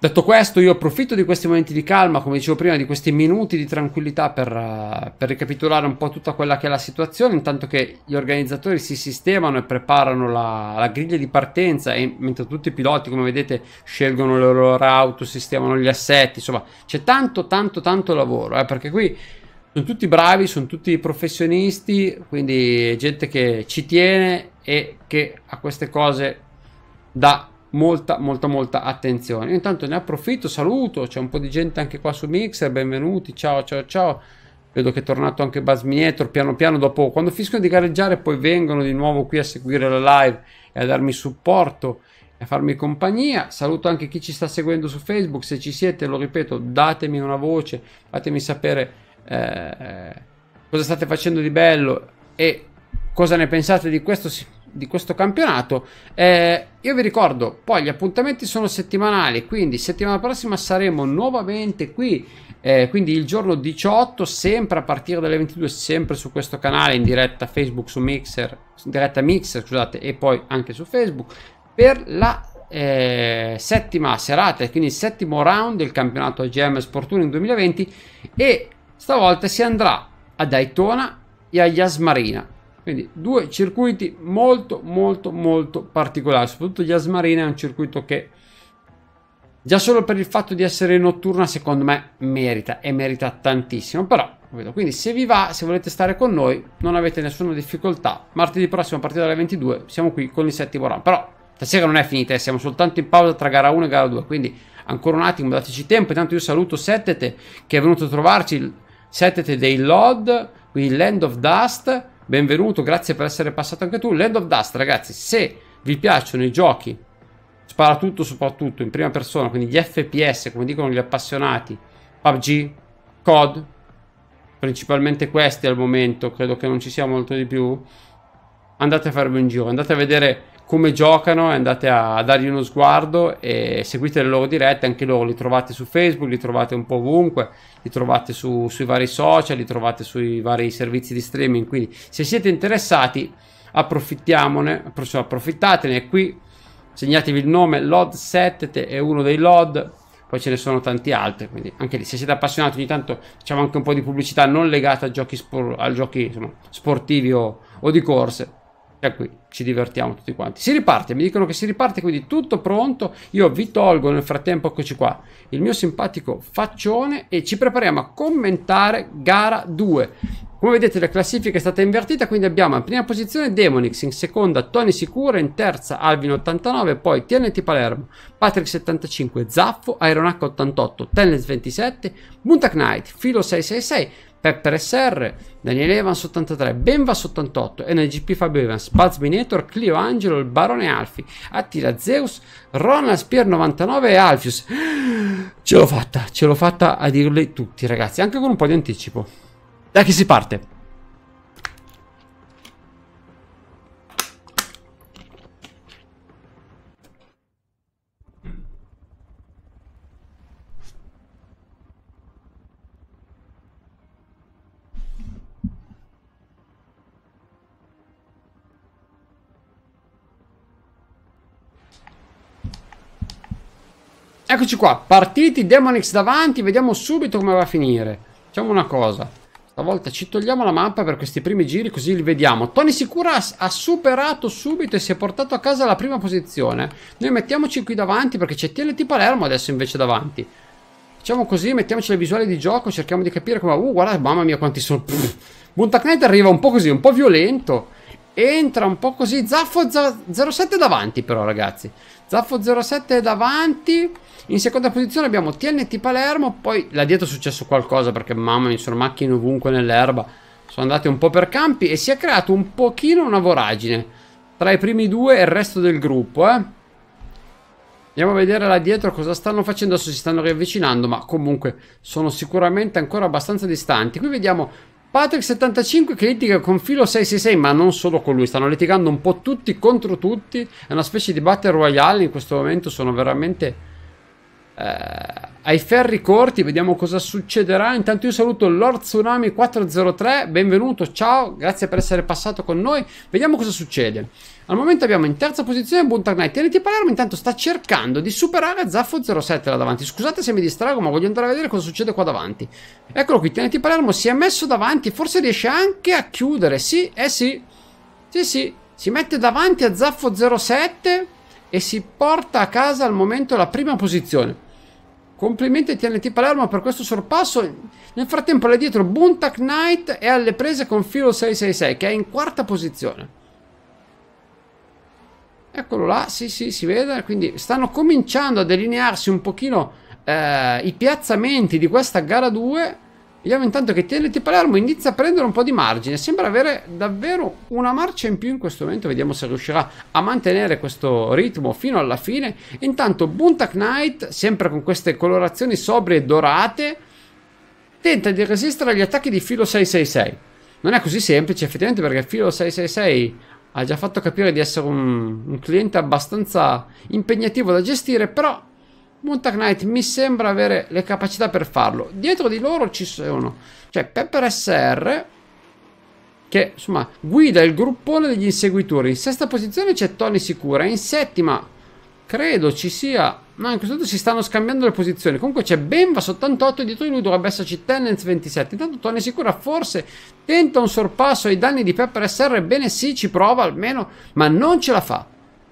Detto questo, io approfitto di questi momenti di calma, come dicevo prima, di questi minuti di tranquillità per, eh, per, ricapitolare un po' tutta quella che è la situazione, intanto che gli organizzatori si sistemano e preparano la, la griglia di partenza, e mentre tutti i piloti, come vedete, scelgono le loro auto, sistemano gli assetti, insomma, c'è tanto, tanto, tanto lavoro, eh, perché qui sono tutti bravi, sono tutti professionisti, quindi gente che ci tiene e che a queste cose dà molta molta molta attenzione. intanto ne approfitto, saluto, c'è un po' di gente anche qua su Mixer, benvenuti, ciao ciao ciao. Vedo che è tornato anche Basminator piano piano dopo quando finiscono di gareggiare poi vengono di nuovo qui a seguire la live e a darmi supporto e a farmi compagnia. Saluto anche chi ci sta seguendo su Facebook, se ci siete, lo ripeto, datemi una voce, fatemi sapere eh, cosa state facendo di bello e cosa ne pensate di questo di questo campionato. Eh, io vi ricordo, poi gli appuntamenti sono settimanali, quindi settimana prossima saremo nuovamente qui, eh, quindi il giorno 18, sempre a partire dalle 22, sempre su questo canale in diretta Facebook su Mixer, in diretta Mixer, scusate, e poi anche su Facebook per la eh, settima serata, quindi il settimo round del campionato AGM Sport 1 in 2020 e stavolta si andrà a Daytona e a Yasmarina quindi due circuiti molto molto molto particolari, soprattutto gli Asmarina è un circuito che già solo per il fatto di essere notturna secondo me merita e merita tantissimo, però quindi se vi va, se volete stare con noi, non avete nessuna difficoltà. Martedì prossimo a partire dalle 22 siamo qui con il settimo round, però stasera non è finita, eh, siamo soltanto in pausa tra gara 1 e gara 2, quindi ancora un attimo dateci tempo, intanto io saluto Settete che è venuto a trovarci, Settete dei LOD, quindi Land of Dust benvenuto, grazie per essere passato anche tu. Land of Dust, ragazzi, se vi piacciono i giochi, sparatutto soprattutto in prima persona, quindi gli FPS, come dicono gli appassionati, PUBG, COD, principalmente questi al momento, credo che non ci sia molto di più, andate a farvi un giro, andate a vedere come giocano, andate a dargli uno sguardo e seguite le loro dirette, anche loro li trovate su Facebook, li trovate un po' ovunque, li trovate su, sui vari social, li trovate sui vari servizi di streaming, quindi se siete interessati approfittiamone, approfittatene qui, segnatevi il nome, LOD7 è uno dei LOD, poi ce ne sono tanti altri, quindi anche lì se siete appassionati ogni tanto facciamo anche un po' di pubblicità non legata a giochi, spor- a giochi insomma, sportivi o, o di corse e cioè, qui ci divertiamo tutti quanti. Si riparte, mi dicono che si riparte, quindi tutto pronto. Io vi tolgo nel frattempo, eccoci qua, il mio simpatico faccione e ci prepariamo a commentare gara 2. Come vedete la classifica è stata invertita, quindi abbiamo in prima posizione Demonix, in seconda Tony Sicura, in terza Alvin 89, poi TNT Palermo, Patrick 75, Zaffo, Iron H 88, Tennis 27, Buntak Knight, Filo 666, Pepper SR, Daniele Evans 83, Benvas 88, NGP Fabio Evans, Buzz Binator, Clio Angelo, il Barone Alfi, Attila Zeus, Ronald Spear 99 e Alfius. <gasps> Ce l'ho fatta, ce l'ho fatta a dirli tutti ragazzi, anche con un po' di anticipo. Da chi si parte? Eccoci qua, partiti Demonix davanti, vediamo subito come va a finire. Facciamo una cosa. Stavolta ci togliamo la mappa per questi primi giri così li vediamo. Tony Sicura ha superato subito e si è portato a casa la prima posizione. Noi mettiamoci qui davanti perché c'è TNT Palermo adesso invece davanti. Facciamo così, mettiamoci le visuali di gioco, cerchiamo di capire come... Uh, guarda, mamma mia quanti sono... Buntaknight arriva un po' così, un po' violento. Entra un po' così. Zaffo 07 davanti però ragazzi. Zaffo 07 davanti. In seconda posizione abbiamo TNT Palermo. Poi là dietro è successo qualcosa perché mamma mia sono macchine ovunque nell'erba. Sono andate un po' per campi e si è creato un pochino una voragine. Tra i primi due e il resto del gruppo eh. Andiamo a vedere là dietro cosa stanno facendo, adesso si stanno riavvicinando, ma comunque sono sicuramente ancora abbastanza distanti. Qui vediamo Patrick75 che litiga con filo 666, ma non solo con lui, stanno litigando un po' tutti contro tutti. È una specie di battle royale in questo momento, sono veramente. Eh, ai ferri corti, vediamo cosa succederà. Intanto io saluto Lord Tsunami 403, benvenuto, ciao, grazie per essere passato con noi. Vediamo cosa succede. Al momento abbiamo in terza posizione Bunter Knight TNT Palermo, intanto sta cercando di superare Zaffo07 là davanti. Scusate se mi distrago, ma voglio andare a vedere cosa succede qua davanti. Eccolo qui, TNT Palermo si è messo davanti, forse riesce anche a chiudere, sì, eh sì. Sì, sì, si mette davanti a Zaffo07 e si porta a casa al momento la prima posizione. Complimenti a TNT Palermo per questo sorpasso. Nel frattempo là dietro Buntak Knight è alle prese con Filo 666 che è in quarta posizione. Eccolo là, sì sì, si vede, quindi stanno cominciando a delinearsi un pochino eh, i piazzamenti di questa gara 2. Vediamo intanto che TNT Palermo inizia a prendere un po' di margine, sembra avere davvero una marcia in più in questo momento, vediamo se riuscirà a mantenere questo ritmo fino alla fine. Intanto Buntak Knight, sempre con queste colorazioni sobrie e dorate, tenta di resistere agli attacchi di filo 666. Non è così semplice effettivamente perché filo 666 ha già fatto capire di essere un, un cliente abbastanza impegnativo da gestire, però Montag Knight mi sembra avere le capacità per farlo. Dietro di loro ci sono, cioè Pepper SR che insomma guida il gruppone degli inseguitori. In sesta posizione c'è Tony Sicura, in settima Credo ci sia... No, in questo momento si stanno scambiando le posizioni. Comunque c'è Benvas 88 e dietro di lui dovrebbe esserci Tennens 27. Intanto Tony Sicura forse tenta un sorpasso ai danni di Pepper SR. Bene sì, ci prova almeno, ma non ce la fa.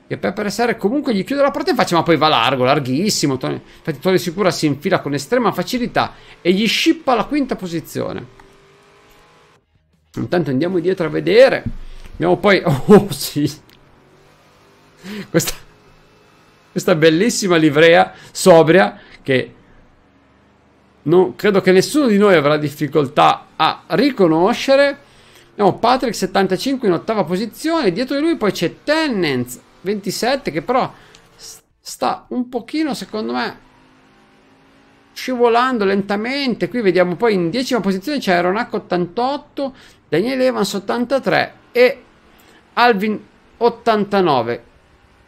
E Pepper SR comunque gli chiude la porta in faccia, ma poi va largo, larghissimo. Tony... Infatti Tony Sicura si infila con estrema facilità e gli scippa la quinta posizione. Intanto andiamo dietro a vedere. Abbiamo poi... <laughs> Oh sì! Questa questa bellissima livrea sobria che non, credo che nessuno di noi avrà difficoltà a riconoscere. Abbiamo Patrick 75 in ottava posizione, dietro di lui poi c'è Tennens 27 che però sta un pochino secondo me scivolando lentamente. Qui vediamo poi in decima posizione c'è Ronac 88, Daniel Evans 83 e Alvin 89.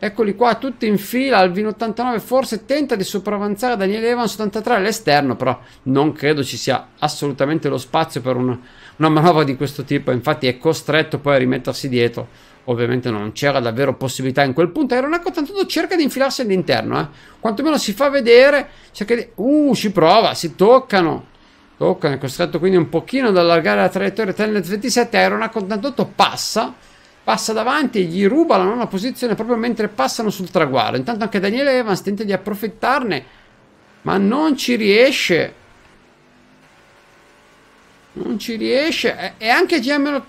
Eccoli qua, tutti in fila, Alvin 89 forse tenta di sopravanzare Daniele Evans 83 all'esterno, però non credo ci sia assolutamente lo spazio per un, una manovra di questo tipo, infatti è costretto poi a rimettersi dietro. Ovviamente non c'era davvero possibilità in quel punto, Aeronacco tanto cerca di infilarsi all'interno, eh. quantomeno si fa vedere, cerca di... Uh, ci prova, si toccano, toccano, è costretto quindi un pochino ad allargare la traiettoria Telnet 27, Aeronacco 88 passa passa davanti e gli ruba la nona posizione proprio mentre passano sul traguardo. Intanto anche Daniele Evans tenta di approfittarne, ma non ci riesce. Non ci riesce. E anche GM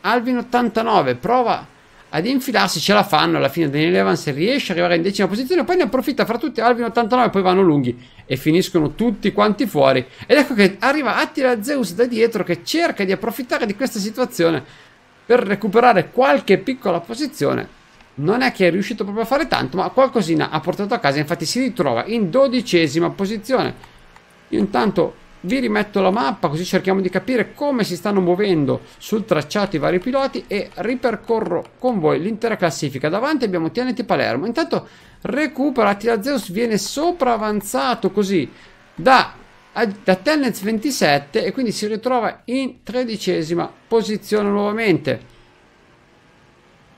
Alvin 89 prova ad infilarsi, ce la fanno alla fine. Daniele Evans riesce ad arrivare in decima posizione, poi ne approfitta fra tutti Alvin 89, poi vanno lunghi e finiscono tutti quanti fuori. Ed ecco che arriva Attila Zeus da dietro che cerca di approfittare di questa situazione per recuperare qualche piccola posizione. Non è che è riuscito proprio a fare tanto, ma qualcosina ha portato a casa. Infatti si ritrova in dodicesima posizione. Io intanto vi rimetto la mappa così cerchiamo di capire come si stanno muovendo sul tracciato i vari piloti e ripercorro con voi l'intera classifica. Davanti abbiamo TNT Palermo. Intanto recupera, Zeus viene sopravanzato così da da Tennets 27 e quindi si ritrova in tredicesima posizione nuovamente.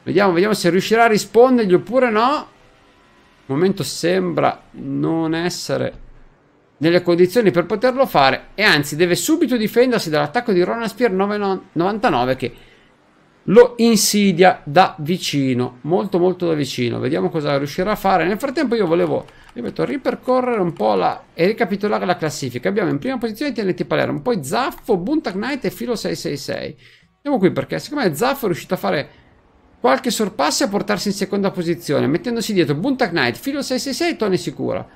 Vediamo, vediamo se riuscirà a rispondergli oppure no. Al momento sembra non essere nelle condizioni per poterlo fare e anzi deve subito difendersi dall'attacco di Ronald Spear 99 che lo insidia da vicino, molto molto da vicino. Vediamo cosa riuscirà a fare. Nel frattempo io volevo ripeto, ripercorrere un po' la, e ricapitolare la classifica. Abbiamo in prima posizione TNT Palermo, poi Zaffo, Buntak Knight e Filo 666. Siamo qui perché siccome Zaffo è riuscito a fare qualche sorpasso e a portarsi in seconda posizione, mettendosi dietro Buntak Knight, Filo 666 e Tony Sicura.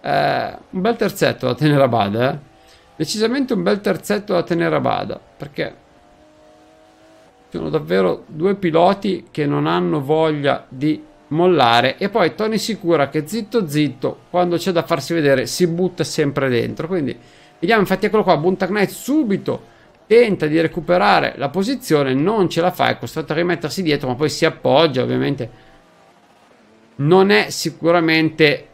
Eh, un bel terzetto da tenere a bada, eh. Decisamente un bel terzetto da tenere a bada, perché sono davvero due piloti che non hanno voglia di mollare e poi Tony sicura che zitto zitto quando c'è da farsi vedere si butta sempre dentro quindi vediamo infatti eccolo qua Bunta Knight subito tenta di recuperare la posizione non ce la fa è costretto a rimettersi dietro ma poi si appoggia ovviamente non è sicuramente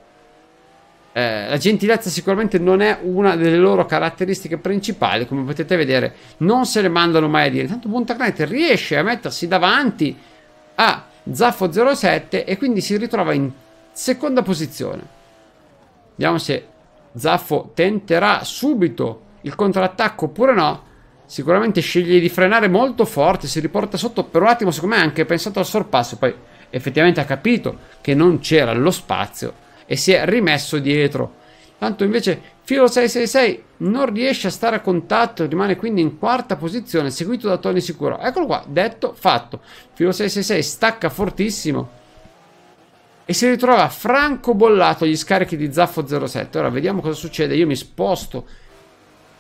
eh, la gentilezza sicuramente non è una delle loro caratteristiche principali, come potete vedere, non se le mandano mai a dire. Intanto Punta Knight riesce a mettersi davanti a Zaffo 07 e quindi si ritrova in seconda posizione. Vediamo se Zaffo tenterà subito il contrattacco oppure no. Sicuramente sceglie di frenare molto forte, si riporta sotto per un attimo, secondo me ha anche pensato al sorpasso, poi effettivamente ha capito che non c'era lo spazio e si è rimesso dietro. Tanto invece Filo 666 non riesce a stare a contatto, rimane quindi in quarta posizione, seguito da Tony Sicuro. Eccolo qua, detto, fatto. Filo 666 stacca fortissimo e si ritrova franco bollato agli scarichi di Zaffo 07. Ora vediamo cosa succede. Io mi sposto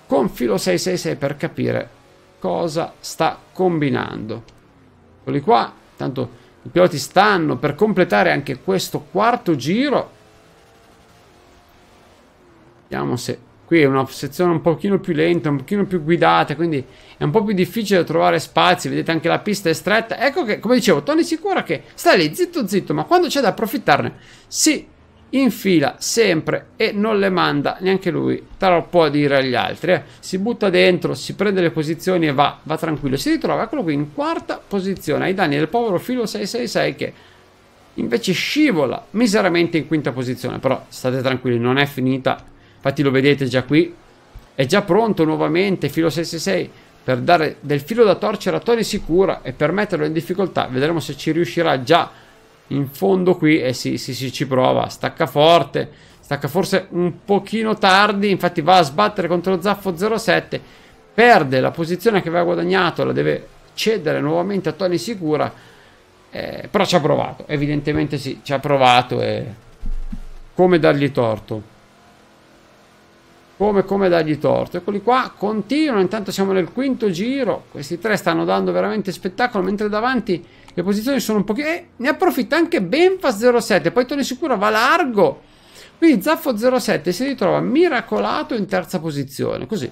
con Filo 666 per capire cosa sta combinando. Eccoli qua, tanto i piloti stanno per completare anche questo quarto giro Vediamo se... Qui è una sezione un pochino più lenta, un pochino più guidata, quindi è un po' più difficile trovare spazi. Vedete anche la pista è stretta. Ecco che, come dicevo, Tony sicura che sta lì zitto zitto, ma quando c'è da approfittarne si infila sempre e non le manda neanche lui troppo a dire agli altri. Eh. Si butta dentro, si prende le posizioni e va, va tranquillo. Si ritrova, eccolo qui, in quarta posizione ai danni del povero filo 666 che invece scivola miseramente in quinta posizione. Però state tranquilli, non è finita Infatti lo vedete già qui. È già pronto nuovamente filo 666 per dare del filo da torcere a Tony Sicura e per metterlo in difficoltà. Vedremo se ci riuscirà già in fondo qui. E eh sì, sì, sì, ci prova. Stacca forte. Stacca forse un pochino tardi. Infatti va a sbattere contro Zaffo 07. Perde la posizione che aveva guadagnato. La deve cedere nuovamente a Tony Sicura. Eh, però ci ha provato, evidentemente sì, ci ha provato e come dargli torto come, come dargli torto. Eccoli qua, continuano, intanto siamo nel quinto giro, questi tre stanno dando veramente spettacolo, mentre davanti le posizioni sono un po' che... Eh, ne approfitta anche Benfas 07, poi Tony Sicuro va largo, quindi Zaffo 07 si ritrova miracolato in terza posizione, così.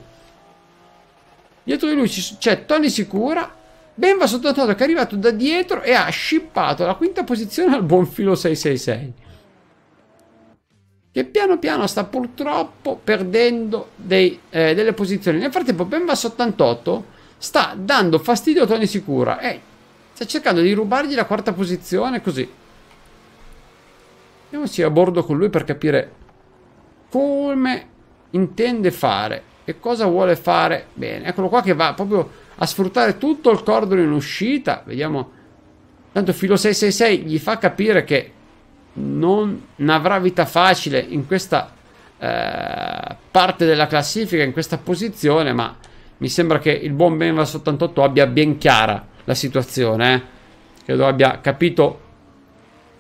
Dietro di lui c'è Tony Sicura, Benfas 88 che è arrivato da dietro e ha scippato la quinta posizione al buon filo 666 che piano piano sta purtroppo perdendo dei, eh, delle posizioni. Nel frattempo Benvas 88 sta dando fastidio a Tony Sicura e sta cercando di rubargli la quarta posizione così. vediamo Andiamoci a bordo con lui per capire come intende fare e cosa vuole fare bene. Eccolo qua che va proprio a sfruttare tutto il cordolo in uscita. Vediamo. Tanto Filo 666 gli fa capire che non avrà vita facile in questa eh, parte della classifica, in questa posizione, ma mi sembra che il buon Benvas 88 abbia ben chiara la situazione, eh. credo abbia capito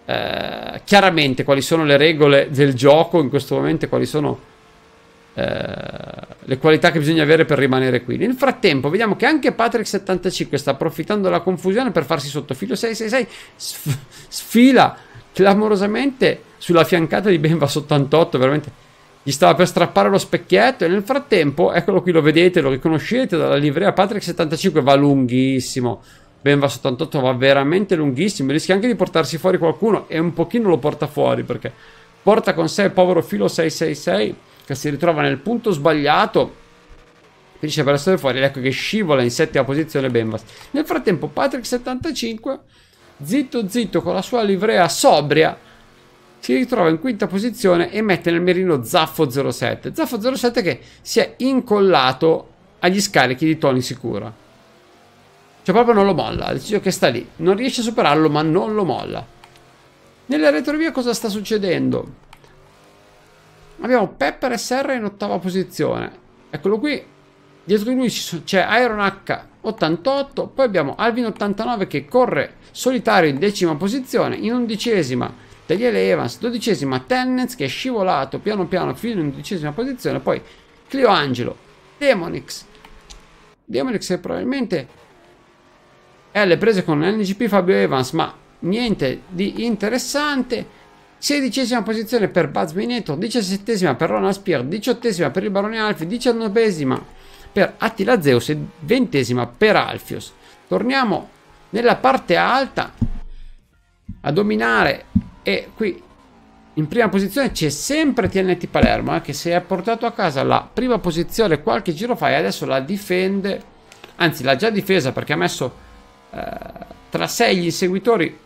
eh, chiaramente quali sono le regole del gioco in questo momento, quali sono eh, le qualità che bisogna avere per rimanere qui. Nel frattempo, vediamo che anche Patrick75 sta approfittando della confusione per farsi sottofilo 666, sf- sfila clamorosamente sulla fiancata di Benvas 88, veramente gli stava per strappare lo specchietto e nel frattempo, eccolo qui, lo vedete, lo riconoscete dalla livrea Patrick 75 va lunghissimo. Benvas 88 va veramente lunghissimo, rischia anche di portarsi fuori qualcuno e un pochino lo porta fuori perché porta con sé il povero filo 666 che si ritrova nel punto sbagliato finisce per essere fuori ed ecco che scivola in settima posizione Benvas nel frattempo Patrick 75 zitto zitto con la sua livrea sobria, si ritrova in quinta posizione e mette nel merino Zaffo 07. Zaffo 07 che si è incollato agli scarichi di Tony Sicura. Cioè proprio non lo molla, ha deciso che sta lì. Non riesce a superarlo ma non lo molla. Nella retrovia cosa sta succedendo? Abbiamo Pepper SR in ottava posizione. Eccolo qui. Dietro di lui c'è Iron H 88, poi abbiamo Alvin 89 che corre solitario in decima posizione, in undicesima Daniel Evans, dodicesima Tennants che è scivolato piano piano fino in undicesima posizione, poi Clio Angelo, Demonix, Demonix è probabilmente è alle prese con NGP Fabio Evans, ma niente di interessante. Sedicesima posizione per Buzz Benetton, diciassettesima per Ronald Spear, diciottesima per il Barone Alfi, diciannovesima per Attila Zeus e ventesima per Alfios. Torniamo nella parte alta a dominare e qui in prima posizione c'è sempre TNT Palermo eh, che si è portato a casa la prima posizione qualche giro fa e adesso la difende, anzi l'ha già difesa perché ha messo eh, tra sé gli inseguitori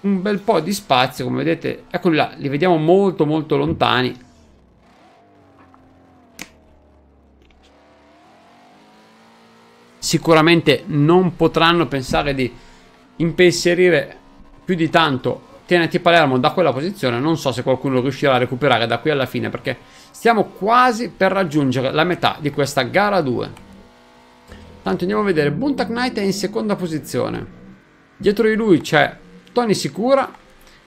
un bel po' di spazio come vedete, eccoli là, li vediamo molto molto lontani sicuramente non potranno pensare di impensierire più di tanto TNT Palermo da quella posizione. Non so se qualcuno riuscirà a recuperare da qui alla fine perché stiamo quasi per raggiungere la metà di questa gara 2. Tanto andiamo a vedere, Buntak Knight è in seconda posizione. Dietro di lui c'è Tony Sicura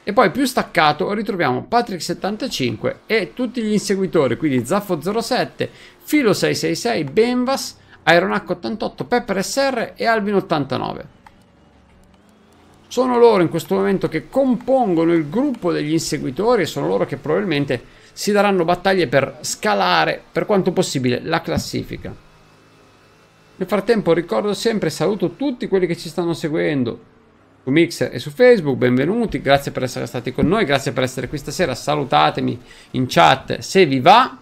e poi più staccato ritroviamo Patrick75 e tutti gli inseguitori, quindi Zaffo07, Filo666, Benvas Ironhack 88, Pepper SR e Albin 89. Sono loro in questo momento che compongono il gruppo degli inseguitori e sono loro che probabilmente si daranno battaglie per scalare per quanto possibile la classifica. Nel frattempo ricordo sempre e saluto tutti quelli che ci stanno seguendo su Mixer e su Facebook, benvenuti, grazie per essere stati con noi, grazie per essere qui stasera, salutatemi in chat se vi va.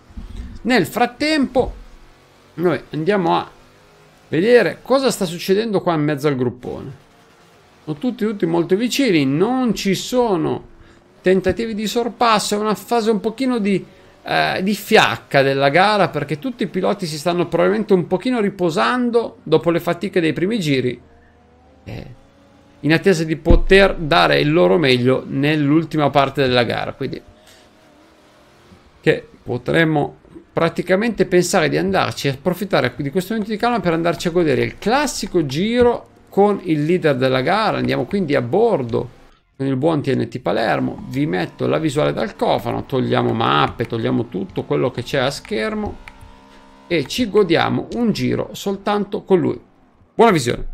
Nel frattempo noi andiamo a vedere cosa sta succedendo qua in mezzo al gruppone. Sono tutti, tutti molto vicini, non ci sono tentativi di sorpasso, è una fase un pochino di, eh, di fiacca della gara perché tutti i piloti si stanno probabilmente un pochino riposando dopo le fatiche dei primi giri. Eh, in attesa di poter dare il loro meglio nell'ultima parte della gara. Quindi che potremmo praticamente pensare di andarci a approfittare di questo momento di calma per andarci a godere il classico giro con il leader della gara. Andiamo quindi a bordo con il buon TNT Palermo. Vi metto la visuale dal cofano, togliamo mappe, togliamo tutto quello che c'è a schermo e ci godiamo un giro soltanto con lui. Buona visione!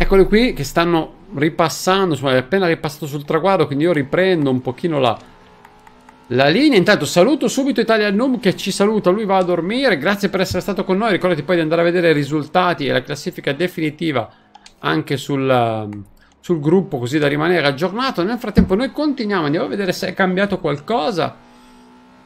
Eccole qui che stanno ripassando, insomma è appena ripassato sul traguardo, quindi io riprendo un pochino la, la linea. Intanto saluto subito Italian Noob che ci saluta, lui va a dormire, grazie per essere stato con noi, ricordati poi di andare a vedere i risultati e la classifica definitiva anche sul, um, sul gruppo così da rimanere aggiornato. Nel frattempo noi continuiamo, andiamo a vedere se è cambiato qualcosa.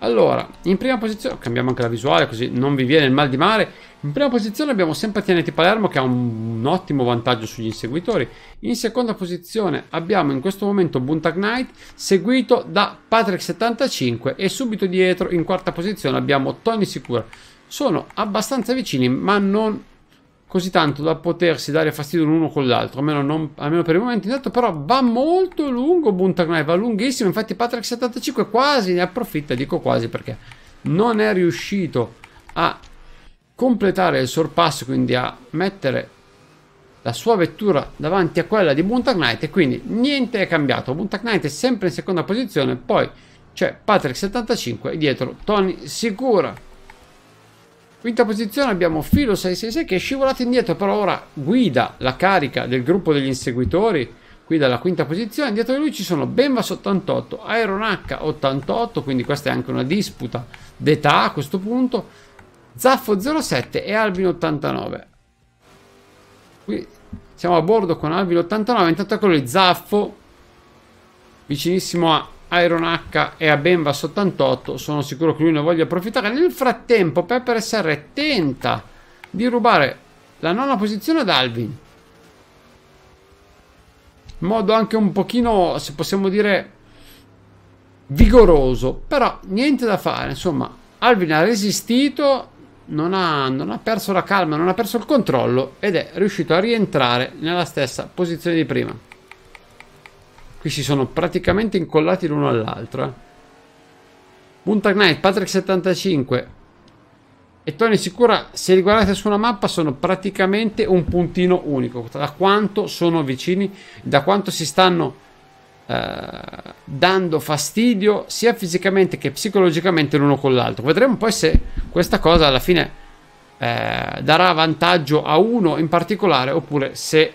Allora, in prima posizione, cambiamo anche la visuale così non vi viene il mal di mare. In prima posizione abbiamo sempre Tianeti Palermo che ha un, un ottimo vantaggio sugli inseguitori. In seconda posizione abbiamo in questo momento Buntag Knight seguito da Patrick75 e subito dietro in quarta posizione abbiamo Tony Sicura. Sono abbastanza vicini ma non così tanto da potersi dare fastidio l'uno con l'altro, almeno, non, almeno per il momento. Intanto però va molto lungo Buntagnai, va lunghissimo, infatti Patrick 75 quasi ne approfitta, dico quasi perché non è riuscito a completare il sorpasso, quindi a mettere la sua vettura davanti a quella di Buntak Knight e quindi niente è cambiato. Buntak Knight è sempre in seconda posizione, poi c'è Patrick 75 e dietro Tony Sicura. Quinta posizione abbiamo Filo 666 che è scivolato indietro, però ora guida la carica del gruppo degli inseguitori. Qui dalla quinta posizione, dietro di lui ci sono Bembas 88, Iron H 88, quindi questa è anche una disputa d'età a questo punto, Zaffo 07 e Albin 89. Qui siamo a bordo con Albin 89, intanto quello di Zaffo vicinissimo a Iron H e a Bemba 88 sono sicuro che lui ne voglia approfittare nel frattempo Pepper SR tenta di rubare la nona posizione ad Alvin in modo anche un pochino se possiamo dire vigoroso però niente da fare insomma Alvin ha resistito non ha, non ha perso la calma non ha perso il controllo ed è riuscito a rientrare nella stessa posizione di prima Qui si sono praticamente incollati l'uno all'altro. Bunta eh. Knight, Patrick 75 e Tony Sicura, se li guardate su una mappa, sono praticamente un puntino unico. Da quanto sono vicini, da quanto si stanno eh, dando fastidio sia fisicamente che psicologicamente l'uno con l'altro. Vedremo poi se questa cosa alla fine eh, darà vantaggio a uno in particolare oppure se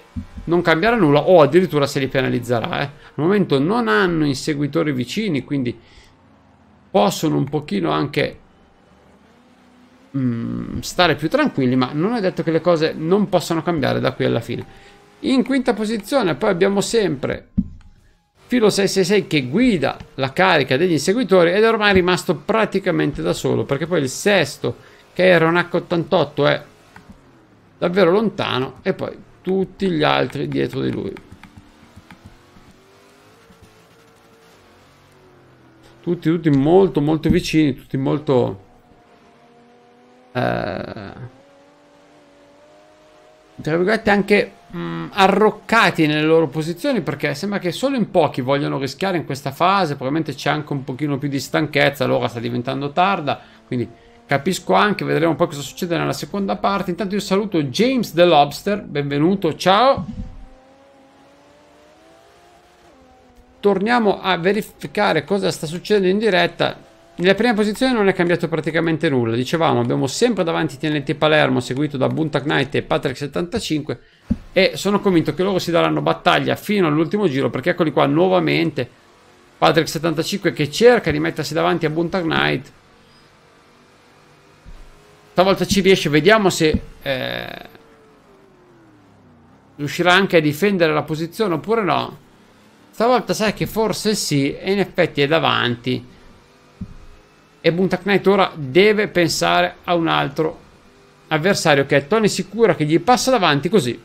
non cambierà nulla o addirittura se li penalizzerà. Eh. Al momento non hanno inseguitori vicini, quindi possono un pochino anche mm, stare più tranquilli, ma non è detto che le cose non possano cambiare da qui alla fine. In quinta posizione poi abbiamo sempre Filo 666 che guida la carica degli inseguitori ed è ormai rimasto praticamente da solo, perché poi il sesto che era un H88 è davvero lontano e poi tutti gli altri dietro di lui. Tutti, tutti molto, molto vicini, tutti molto... Eh, tra virgolette anche mh, mm, arroccati nelle loro posizioni perché sembra che solo in pochi vogliano rischiare in questa fase probabilmente c'è anche un pochino più di stanchezza l'ora sta diventando tarda quindi Capisco anche, vedremo poi cosa succede nella seconda parte. Intanto io saluto James the Lobster, benvenuto, ciao. Torniamo a verificare cosa sta succedendo in diretta. Nella prima posizione non è cambiato praticamente nulla. Dicevamo, abbiamo sempre davanti TNT Palermo, seguito da Bunta Knight e Patrick75. E sono convinto che loro si daranno battaglia fino all'ultimo giro, perché eccoli qua nuovamente. Patrick75 che cerca di mettersi davanti a Bunta Knight. Stavolta ci riesce, vediamo se eh, riuscirà anche a difendere la posizione oppure no. Stavolta sai che forse sì, e in effetti è davanti. E Buntak Knight ora deve pensare a un altro avversario che è Tony sicura che gli passa davanti così.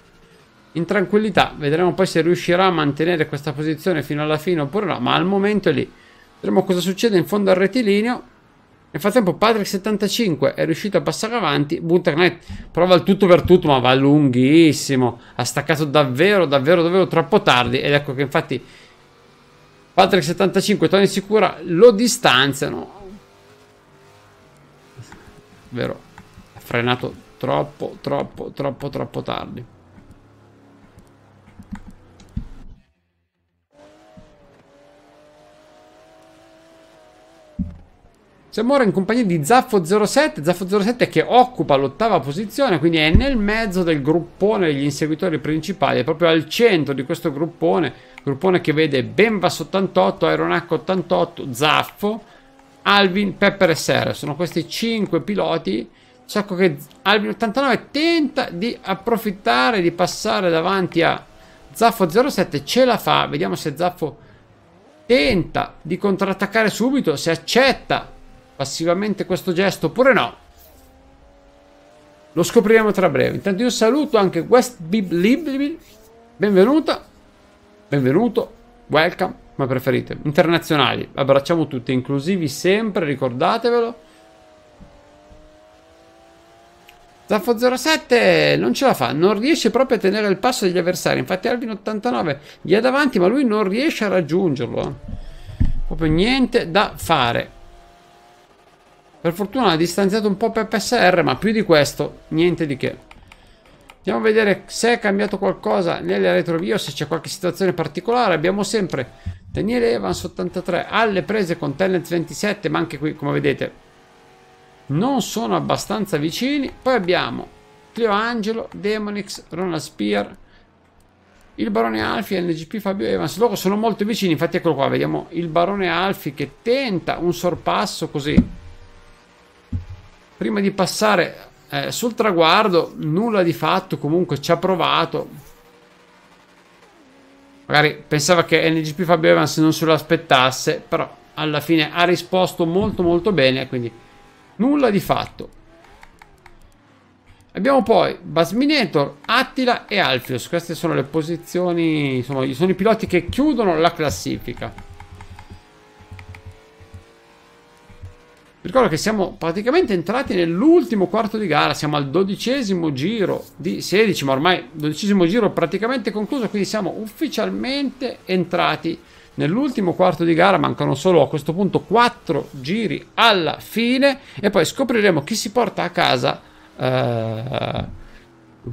In tranquillità, vedremo poi se riuscirà a mantenere questa posizione fino alla fine oppure no, ma al momento è lì. Vedremo cosa succede in fondo al rettilineo. Nel frattempo Patrick75 è riuscito a passare avanti, Bunter Knight prova il tutto per tutto ma va lunghissimo, ha staccato davvero davvero davvero troppo tardi ed ecco che infatti Patrick75 e Tony Sicura lo distanziano. Vero, ha frenato troppo troppo troppo troppo tardi. Siamo ora in compagnia di Zaffo07, Zaffo07 che occupa l'ottava posizione, quindi è nel mezzo del gruppone degli inseguitori principali, è proprio al centro di questo gruppone, gruppone che vede Benvas88, Aeronac88, Zaffo, Alvin, Pepper e Serra. Sono questi cinque piloti, sacco che Alvin89 tenta di approfittare, di passare davanti a Zaffo07, ce la fa, vediamo se Zaffo... Tenta di contrattaccare subito, se accetta passivamente questo gesto oppure no? Lo scopriremo tra breve. Intanto io saluto anche West Bib Benvenuta. Benvenuto. Welcome, ma preferite. Internazionali. Abbracciamo tutti, inclusivi sempre, ricordatevelo. Zaffo07 non ce la fa, non riesce proprio a tenere il passo degli avversari. Infatti Alvin 89 gli è davanti, ma lui non riesce a raggiungerlo. Proprio niente da fare. Per fortuna ha distanziato un po' per PSR, ma più di questo, niente di che. Andiamo a vedere se è cambiato qualcosa nelle retrovie o se c'è qualche situazione particolare. Abbiamo sempre Daniele Evans 83 alle prese con Tenet 27, ma anche qui, come vedete, non sono abbastanza vicini. Poi abbiamo Cleo Angelo, Demonix, Ronald Spear, il barone Alfi e NGP Fabio Evans. Loro sono molto vicini, infatti eccolo qua, vediamo il barone Alfi che tenta un sorpasso così prima di passare eh, sul traguardo, nulla di fatto, comunque ci ha provato. Magari pensava che NGP Fabio Evans non se lo aspettasse, però alla fine ha risposto molto molto bene, quindi nulla di fatto. Abbiamo poi Basminator, Attila e Alfios, queste sono le posizioni, sono, sono i piloti che chiudono la classifica. Ricordo che siamo praticamente entrati nell'ultimo quarto di gara, siamo al dodicesimo giro di 16, ma ormai dodicesimo giro praticamente concluso, quindi siamo ufficialmente entrati nell'ultimo quarto di gara, mancano solo a questo punto quattro giri alla fine e poi scopriremo chi si porta a casa eh,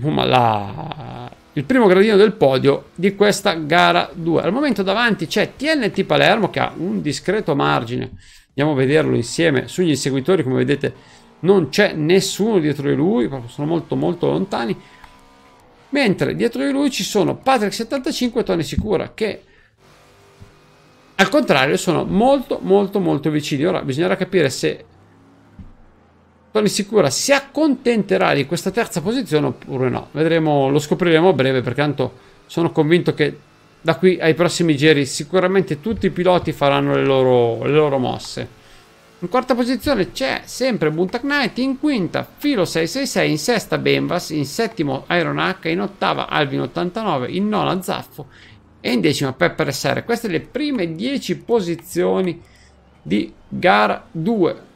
la, il primo gradino del podio di questa gara 2. Al momento davanti c'è TNT Palermo che ha un discreto margine Andiamo a vederlo insieme. Sugli inseguitori, come vedete, non c'è nessuno dietro di lui, sono molto molto lontani. Mentre dietro di lui ci sono Patrick75 e Tony Sicura, che al contrario sono molto molto molto vicini. Ora bisognerà capire se Tony Sicura si accontenterà di questa terza posizione oppure no. Vedremo, lo scopriremo a breve perché tanto sono convinto che da qui ai prossimi giri sicuramente tutti i piloti faranno le loro, le loro mosse. In quarta posizione c'è sempre Bunta Knight, in quinta Filo 666, in sesta Benvas, in settimo Iron H, in ottava Alvin 89, in nona Zaffo e in decima Pepper SR. Queste le prime 10 posizioni di gara 2.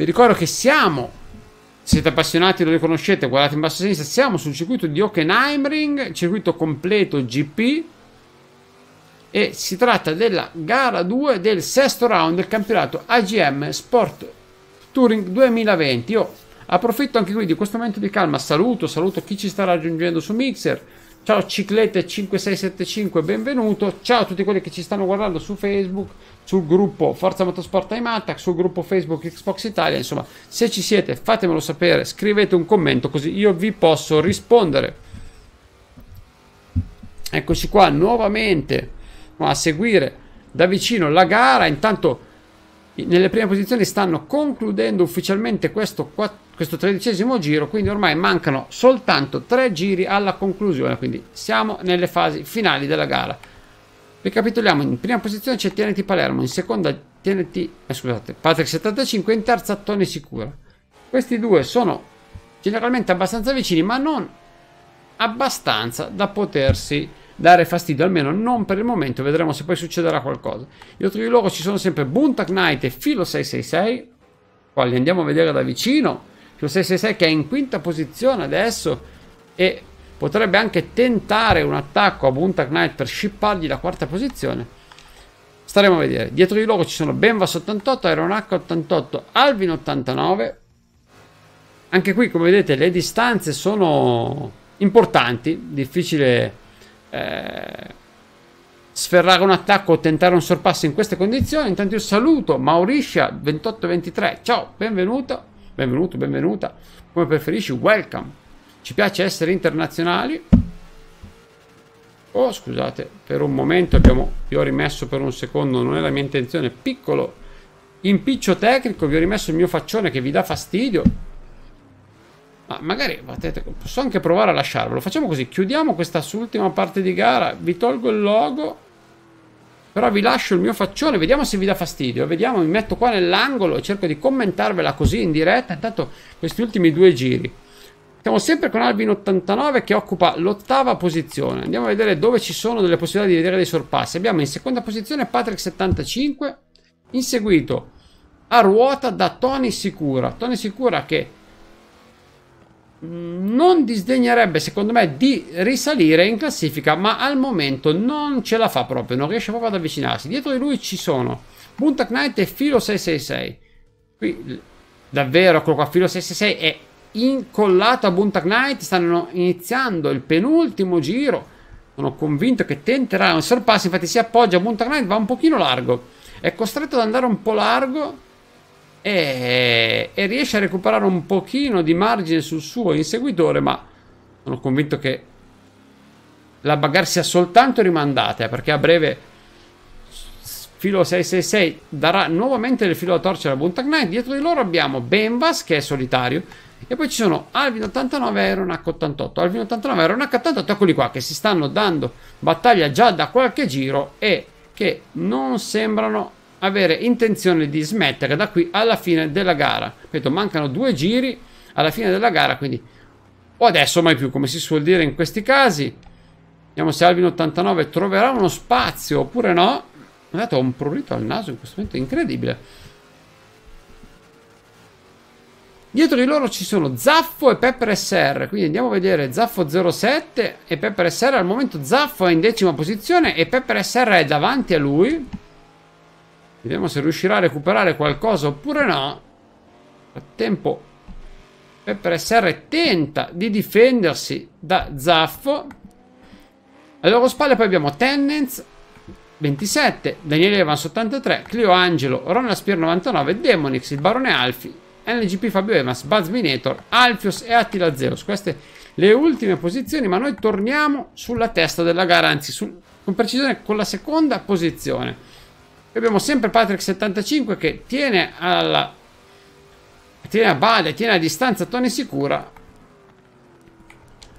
Vi ricordo che siamo, siete appassionati lo riconoscete, guardate in basso a sinistra, siamo sul circuito di Hockenheimring, circuito completo GP, e si tratta della gara 2 del sesto round del campionato AGM Sport Touring 2020. Io approfitto anche qui di questo momento di calma, saluto, saluto chi ci sta raggiungendo su Mixer, Ciao Ciclette5675, benvenuto. Ciao a tutti quelli che ci stanno guardando su Facebook sul gruppo Forza Motorsport Time Attack, sul gruppo Facebook Xbox Italia, insomma, se ci siete fatemelo sapere, scrivete un commento così io vi posso rispondere. Eccoci qua nuovamente a seguire da vicino la gara, intanto nelle prime posizioni stanno concludendo ufficialmente questo, questo tredicesimo giro, quindi ormai mancano soltanto tre giri alla conclusione, quindi siamo nelle fasi finali della gara. Ricapitoliamo, in prima posizione c'è TNT Palermo, in seconda TNT, eh, scusate, Patrick 75, in terza Tony Sicura. Questi due sono generalmente abbastanza vicini, ma non abbastanza da potersi dare fastidio, almeno non per il momento, vedremo se poi succederà qualcosa. Gli altri di loro ci sono sempre Bunta Knight e Filo 666, quali andiamo a vedere da vicino. Filo 666 che è in quinta posizione adesso e Potrebbe anche tentare un attacco a Bunta Knight per shippargli la quarta posizione. Staremo a vedere. Dietro di loro ci sono Benvas 88, Aeronacca 88, Alvin 89. Anche qui, come vedete, le distanze sono importanti. Difficile eh, sferrare un attacco o tentare un sorpasso in queste condizioni. Intanto io saluto Mauricia 2823. Ciao, benvenuta, benvenuto, benvenuta. Come preferisci, welcome. Ci piace essere internazionali. Oh, scusate, per un momento abbiamo, vi ho rimesso per un secondo, non è la mia intenzione, piccolo impiccio tecnico, vi ho rimesso il mio faccione che vi dà fastidio. Ma magari, potete, posso anche provare a lasciarvelo. Facciamo così, chiudiamo questa ultima parte di gara, vi tolgo il logo, però vi lascio il mio faccione, vediamo se vi dà fastidio. Vediamo, mi metto qua nell'angolo e cerco di commentarvela così in diretta, intanto questi ultimi due giri. Siamo sempre con Alvin 89 che occupa l'ottava posizione. Andiamo a vedere dove ci sono delle possibilità di vedere dei sorpassi. Abbiamo in seconda posizione Patrick 75, inseguito a ruota da Tony Sicura. Tony Sicura che mm, non disdegnerebbe secondo me di risalire in classifica, ma al momento non ce la fa proprio, non riesce proprio ad avvicinarsi. Dietro di lui ci sono Buntak Knight e Filo 666. Qui davvero quello qua Filo 666 è incollato a Bunta Knight, stanno iniziando il penultimo giro. Sono convinto che tenterà un sorpasso, infatti si appoggia a Bunta Knight, va un pochino largo. È costretto ad andare un po' largo e, e riesce a recuperare un pochino di margine sul suo inseguitore, ma sono convinto che la bagarre sia soltanto rimandata, eh, perché a breve filo 666 darà nuovamente il filo a torcere a Buntag Knight. Dietro di loro abbiamo Benvas che è solitario, e poi ci sono Alvin 89 e Aeronac 88. Alvin 89 e Aeronac 88, eccoli qua che si stanno dando battaglia già da qualche giro e che non sembrano avere intenzione di smettere da qui alla fine della gara. Ripeto, mancano due giri alla fine della gara, quindi o adesso mai più, come si suol dire in questi casi. Vediamo se Alvin 89 troverà uno spazio oppure no. Ho un prurito al naso in questo momento incredibile. Dietro di loro ci sono Zaffo e Pepper SR, quindi andiamo a vedere Zaffo 07 e Pepper SR. Al momento Zaffo è in decima posizione e Pepper SR è davanti a lui. Vediamo se riuscirà a recuperare qualcosa oppure no. Nel frattempo Pepper SR tenta di difendersi da Zaffo. Alle loro spalle poi abbiamo Tennens 27, Daniele Evans 83, Clio Angelo, Ron Laspier 99, Demonix, il Barone Alfi NGP Fabio Evans, Buzz Minator, Alfios e Attila Zeus. Queste le ultime posizioni, ma noi torniamo sulla testa della gara, anzi sul, con precisione con la seconda posizione. Abbiamo sempre Patrick75 che tiene alla tiene a bada, tiene a distanza Tony Sicura.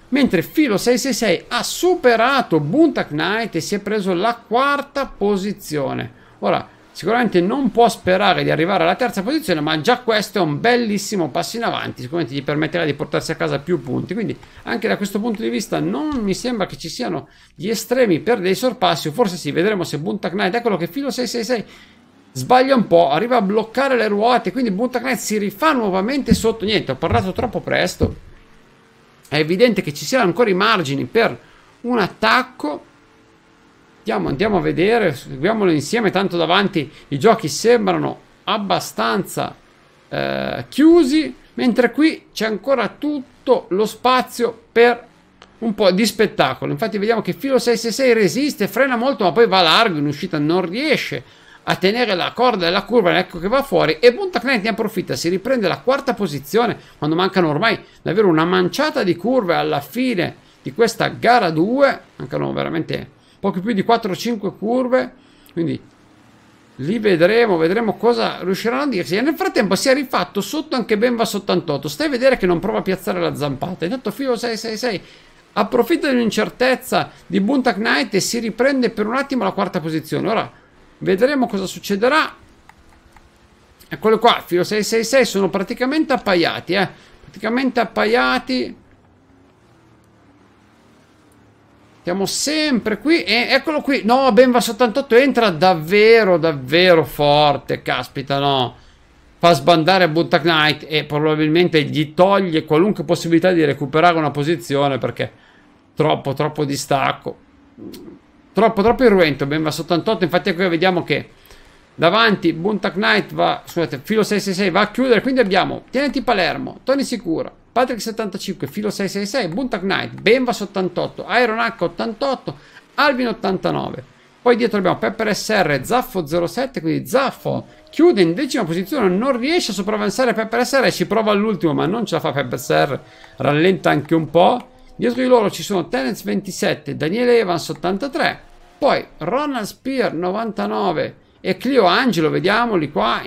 Mentre Filo 666 ha superato Buntak Knight e si è preso la quarta posizione. Ora, Sicuramente non può sperare di arrivare alla terza posizione, ma già questo è un bellissimo passo in avanti, sicuramente gli permetterà di portarsi a casa più punti, quindi anche da questo punto di vista non mi sembra che ci siano gli estremi per dei sorpassi, o forse sì, vedremo se Buntaknight, eccolo che filo 666 sbaglia un po', arriva a bloccare le ruote, quindi Buntaknight si rifà nuovamente sotto, niente, ho parlato troppo presto, è evidente che ci siano ancora i margini per un attacco, Andiamo, andiamo a vedere, seguiamolo insieme, tanto davanti i giochi sembrano abbastanza eh, chiusi, mentre qui c'è ancora tutto lo spazio per un po' di spettacolo. Infatti vediamo che Filo 666 resiste, frena molto, ma poi va largo, in uscita non riesce a tenere la corda della curva, ecco che va fuori e Punta Client ne approfitta, si riprende la quarta posizione quando mancano ormai davvero una manciata di curve alla fine di questa gara 2, mancano veramente poco più di 4-5 curve, quindi lì vedremo, vedremo cosa riusciranno a dirsi. E nel frattempo si è rifatto sotto anche Benva 88, stai a vedere che non prova a piazzare la zampata, intanto Filo 666 approfitta dell'incertezza di Buntak Knight e si riprende per un attimo la quarta posizione, ora vedremo cosa succederà. Eccolo qua, Filo 666 sono praticamente appaiati, eh. Praticamente appaiati. Siamo sempre qui. E eccolo qui. No, Benva 78 entra davvero, davvero forte. Caspita, no. Fa sbandare Butta Knight e probabilmente gli toglie qualunque possibilità di recuperare una posizione perché troppo, troppo distacco. Troppo, troppo irruento. Benva 78. Infatti, qui vediamo che davanti Buntak Knight va, scusate, filo 666 va a chiudere, quindi abbiamo tieniti Palermo, Tony Sicura, Patrick 75, Filo 666, Buntak Knight, Benvas 88, Iron H 88, Alvin 89. Poi dietro abbiamo Pepper SR, Zaffo 07, quindi Zaffo chiude in decima posizione, non riesce a sopravvanzare Pepper SR, ci prova all'ultimo ma non ce la fa Pepper SR, rallenta anche un po'. Dietro di loro ci sono Terence 27, Daniele Evans 83, poi Ronald Spear 99 e Clio Angelo, vediamoli qua,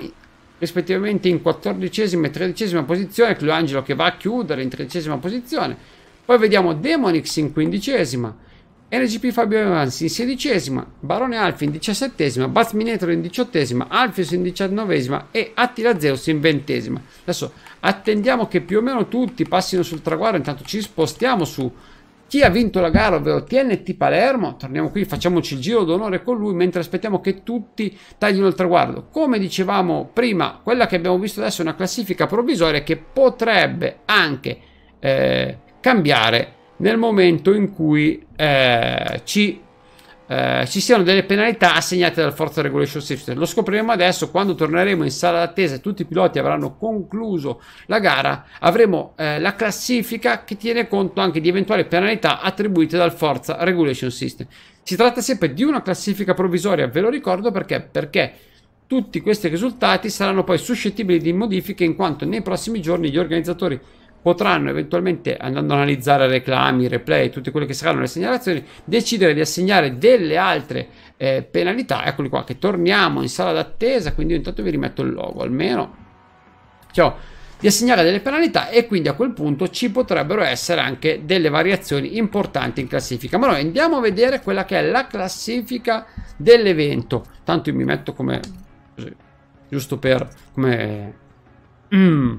rispettivamente in quattordicesima e tredicesima posizione, Cluangelo che va a chiudere in tredicesima posizione, poi vediamo Demonix in quindicesima, NGP Fabio Evans in sedicesima, Barone Alfi in diciassettesima, 17 Minetro in diciottesima, Alfius in diciannovesima e Attila Zeus in ventesima. Adesso attendiamo che più o meno tutti passino sul traguardo, intanto ci spostiamo su chi ha vinto la gara, ovvero TNT Palermo, torniamo qui, facciamoci il giro d'onore con lui mentre aspettiamo che tutti taglino il traguardo. Come dicevamo prima, quella che abbiamo visto adesso è una classifica provvisoria che potrebbe anche eh, cambiare nel momento in cui eh, ci eh, ci siano delle penalità assegnate dal Forza Regulation System. Lo scopriremo adesso quando torneremo in sala d'attesa e tutti i piloti avranno concluso la gara. Avremo eh, la classifica che tiene conto anche di eventuali penalità attribuite dal Forza Regulation System. Si tratta sempre di una classifica provvisoria, ve lo ricordo perché? Perché tutti questi risultati saranno poi suscettibili di modifiche in quanto nei prossimi giorni gli organizzatori potranno eventualmente, andando ad analizzare reclami, replay, tutte quelle che saranno le segnalazioni, decidere di assegnare delle altre eh, penalità. Eccoli qua, che torniamo in sala d'attesa, quindi io intanto vi rimetto il logo, almeno. Ciao di assegnare delle penalità e quindi a quel punto ci potrebbero essere anche delle variazioni importanti in classifica. Ma noi andiamo a vedere quella che è la classifica dell'evento. Tanto io mi metto come così, giusto per come mm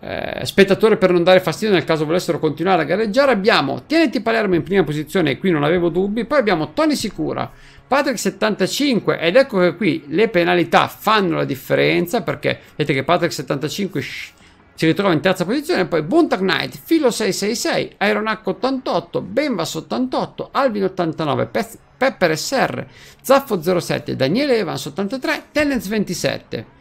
eh, spettatore per non dare fastidio nel caso volessero continuare a gareggiare abbiamo Tieniti Palermo in prima posizione qui non avevo dubbi poi abbiamo Tony Sicura Patrick 75 ed ecco che qui le penalità fanno la differenza perché vedete che Patrick 75 shh, si ritrova in terza posizione poi Buntak Knight Filo 666 Ironac 88 Bembas 88 Alvin 89 Pez, Pepper SR Zaffo 07 Daniele Evans 83 Tenens 27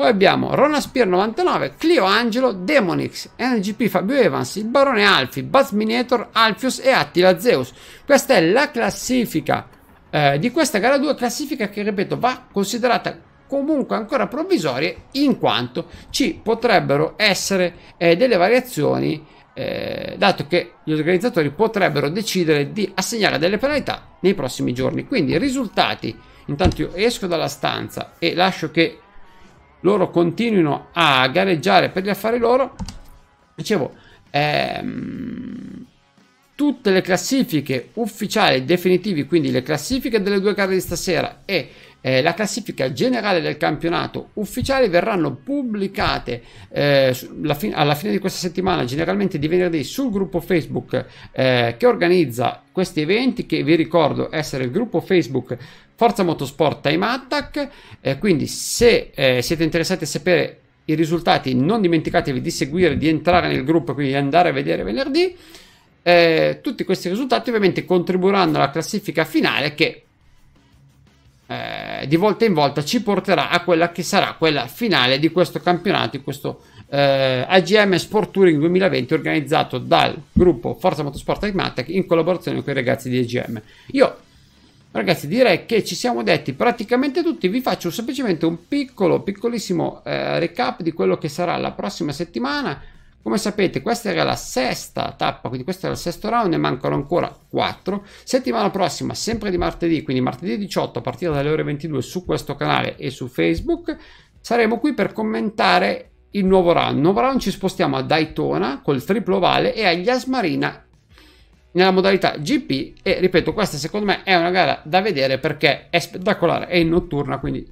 poi abbiamo Ronaspier 99, Clio Angelo, Demonix, NGP Fabio Evans, il Barone Alfi, Bazminator, Alfius e Attila Zeus. Questa è la classifica eh, di questa gara 2, classifica che ripeto va considerata comunque ancora provvisoria in quanto ci potrebbero essere eh, delle variazioni eh, dato che gli organizzatori potrebbero decidere di assegnare delle penalità nei prossimi giorni. Quindi risultati, intanto io esco dalla stanza e lascio che loro continuino a gareggiare per gli affari loro. Dicevo, ehm, tutte le classifiche ufficiali definitivi, quindi le classifiche delle due gare di stasera e eh, la classifica generale del campionato ufficiali verranno pubblicate eh, fin- alla fine di questa settimana, generalmente di venerdì, sul gruppo Facebook eh, che organizza questi eventi, che vi ricordo essere il gruppo Facebook Forza Motorsport Time Attack. Eh, quindi, se eh, siete interessati a sapere i risultati, non dimenticatevi di seguire, di entrare nel gruppo, quindi andare a vedere venerdì. Eh, tutti questi risultati ovviamente contribuiranno alla classifica finale che eh, di volta in volta ci porterà a quella che sarà quella finale di questo campionato, di questo eh, AGM Sport Touring 2020 organizzato dal gruppo Forza Motorsport Acmatic in collaborazione con i ragazzi di AGM. Io Ragazzi, direi che ci siamo detti praticamente tutti. Vi faccio semplicemente un piccolo, piccolissimo eh, recap di quello che sarà la prossima settimana. Come sapete, questa era la sesta tappa, quindi questo era il sesto round, ne mancano ancora 4. Settimana prossima, sempre di martedì, quindi martedì 18 a partire dalle ore 22 su questo canale e su Facebook, saremo qui per commentare il nuovo round. Il nuovo round ci spostiamo a Daytona col triplo ovale e agli Asmarina nella modalità GP e ripeto questa secondo me è una gara da vedere perché è spettacolare, è in notturna quindi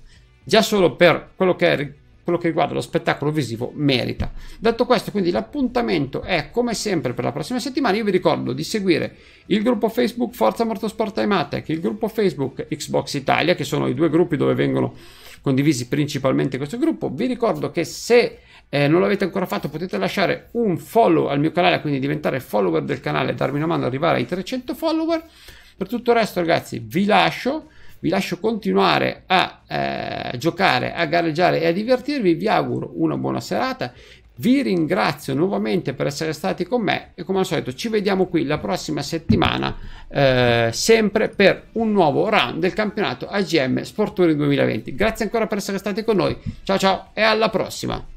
già solo per quello che, è, quello che riguarda lo spettacolo visivo merita. Detto questo quindi l'appuntamento è come sempre per la prossima settimana, io vi ricordo di seguire il gruppo Facebook Forza Motorsport Timatec, il gruppo Facebook Xbox Italia che sono i due gruppi dove vengono condivisi principalmente questo gruppo, vi ricordo che se eh, non l'avete ancora fatto potete lasciare un follow al mio canale quindi diventare follower del canale darmi una mano arrivare ai 300 follower per tutto il resto ragazzi vi lascio vi lascio continuare a eh, giocare a gareggiare e a divertirvi vi auguro una buona serata vi ringrazio nuovamente per essere stati con me e come al solito ci vediamo qui la prossima settimana eh, sempre per un nuovo round del campionato AGM Sport 2020. Grazie ancora per essere stati con noi. Ciao ciao e alla prossima.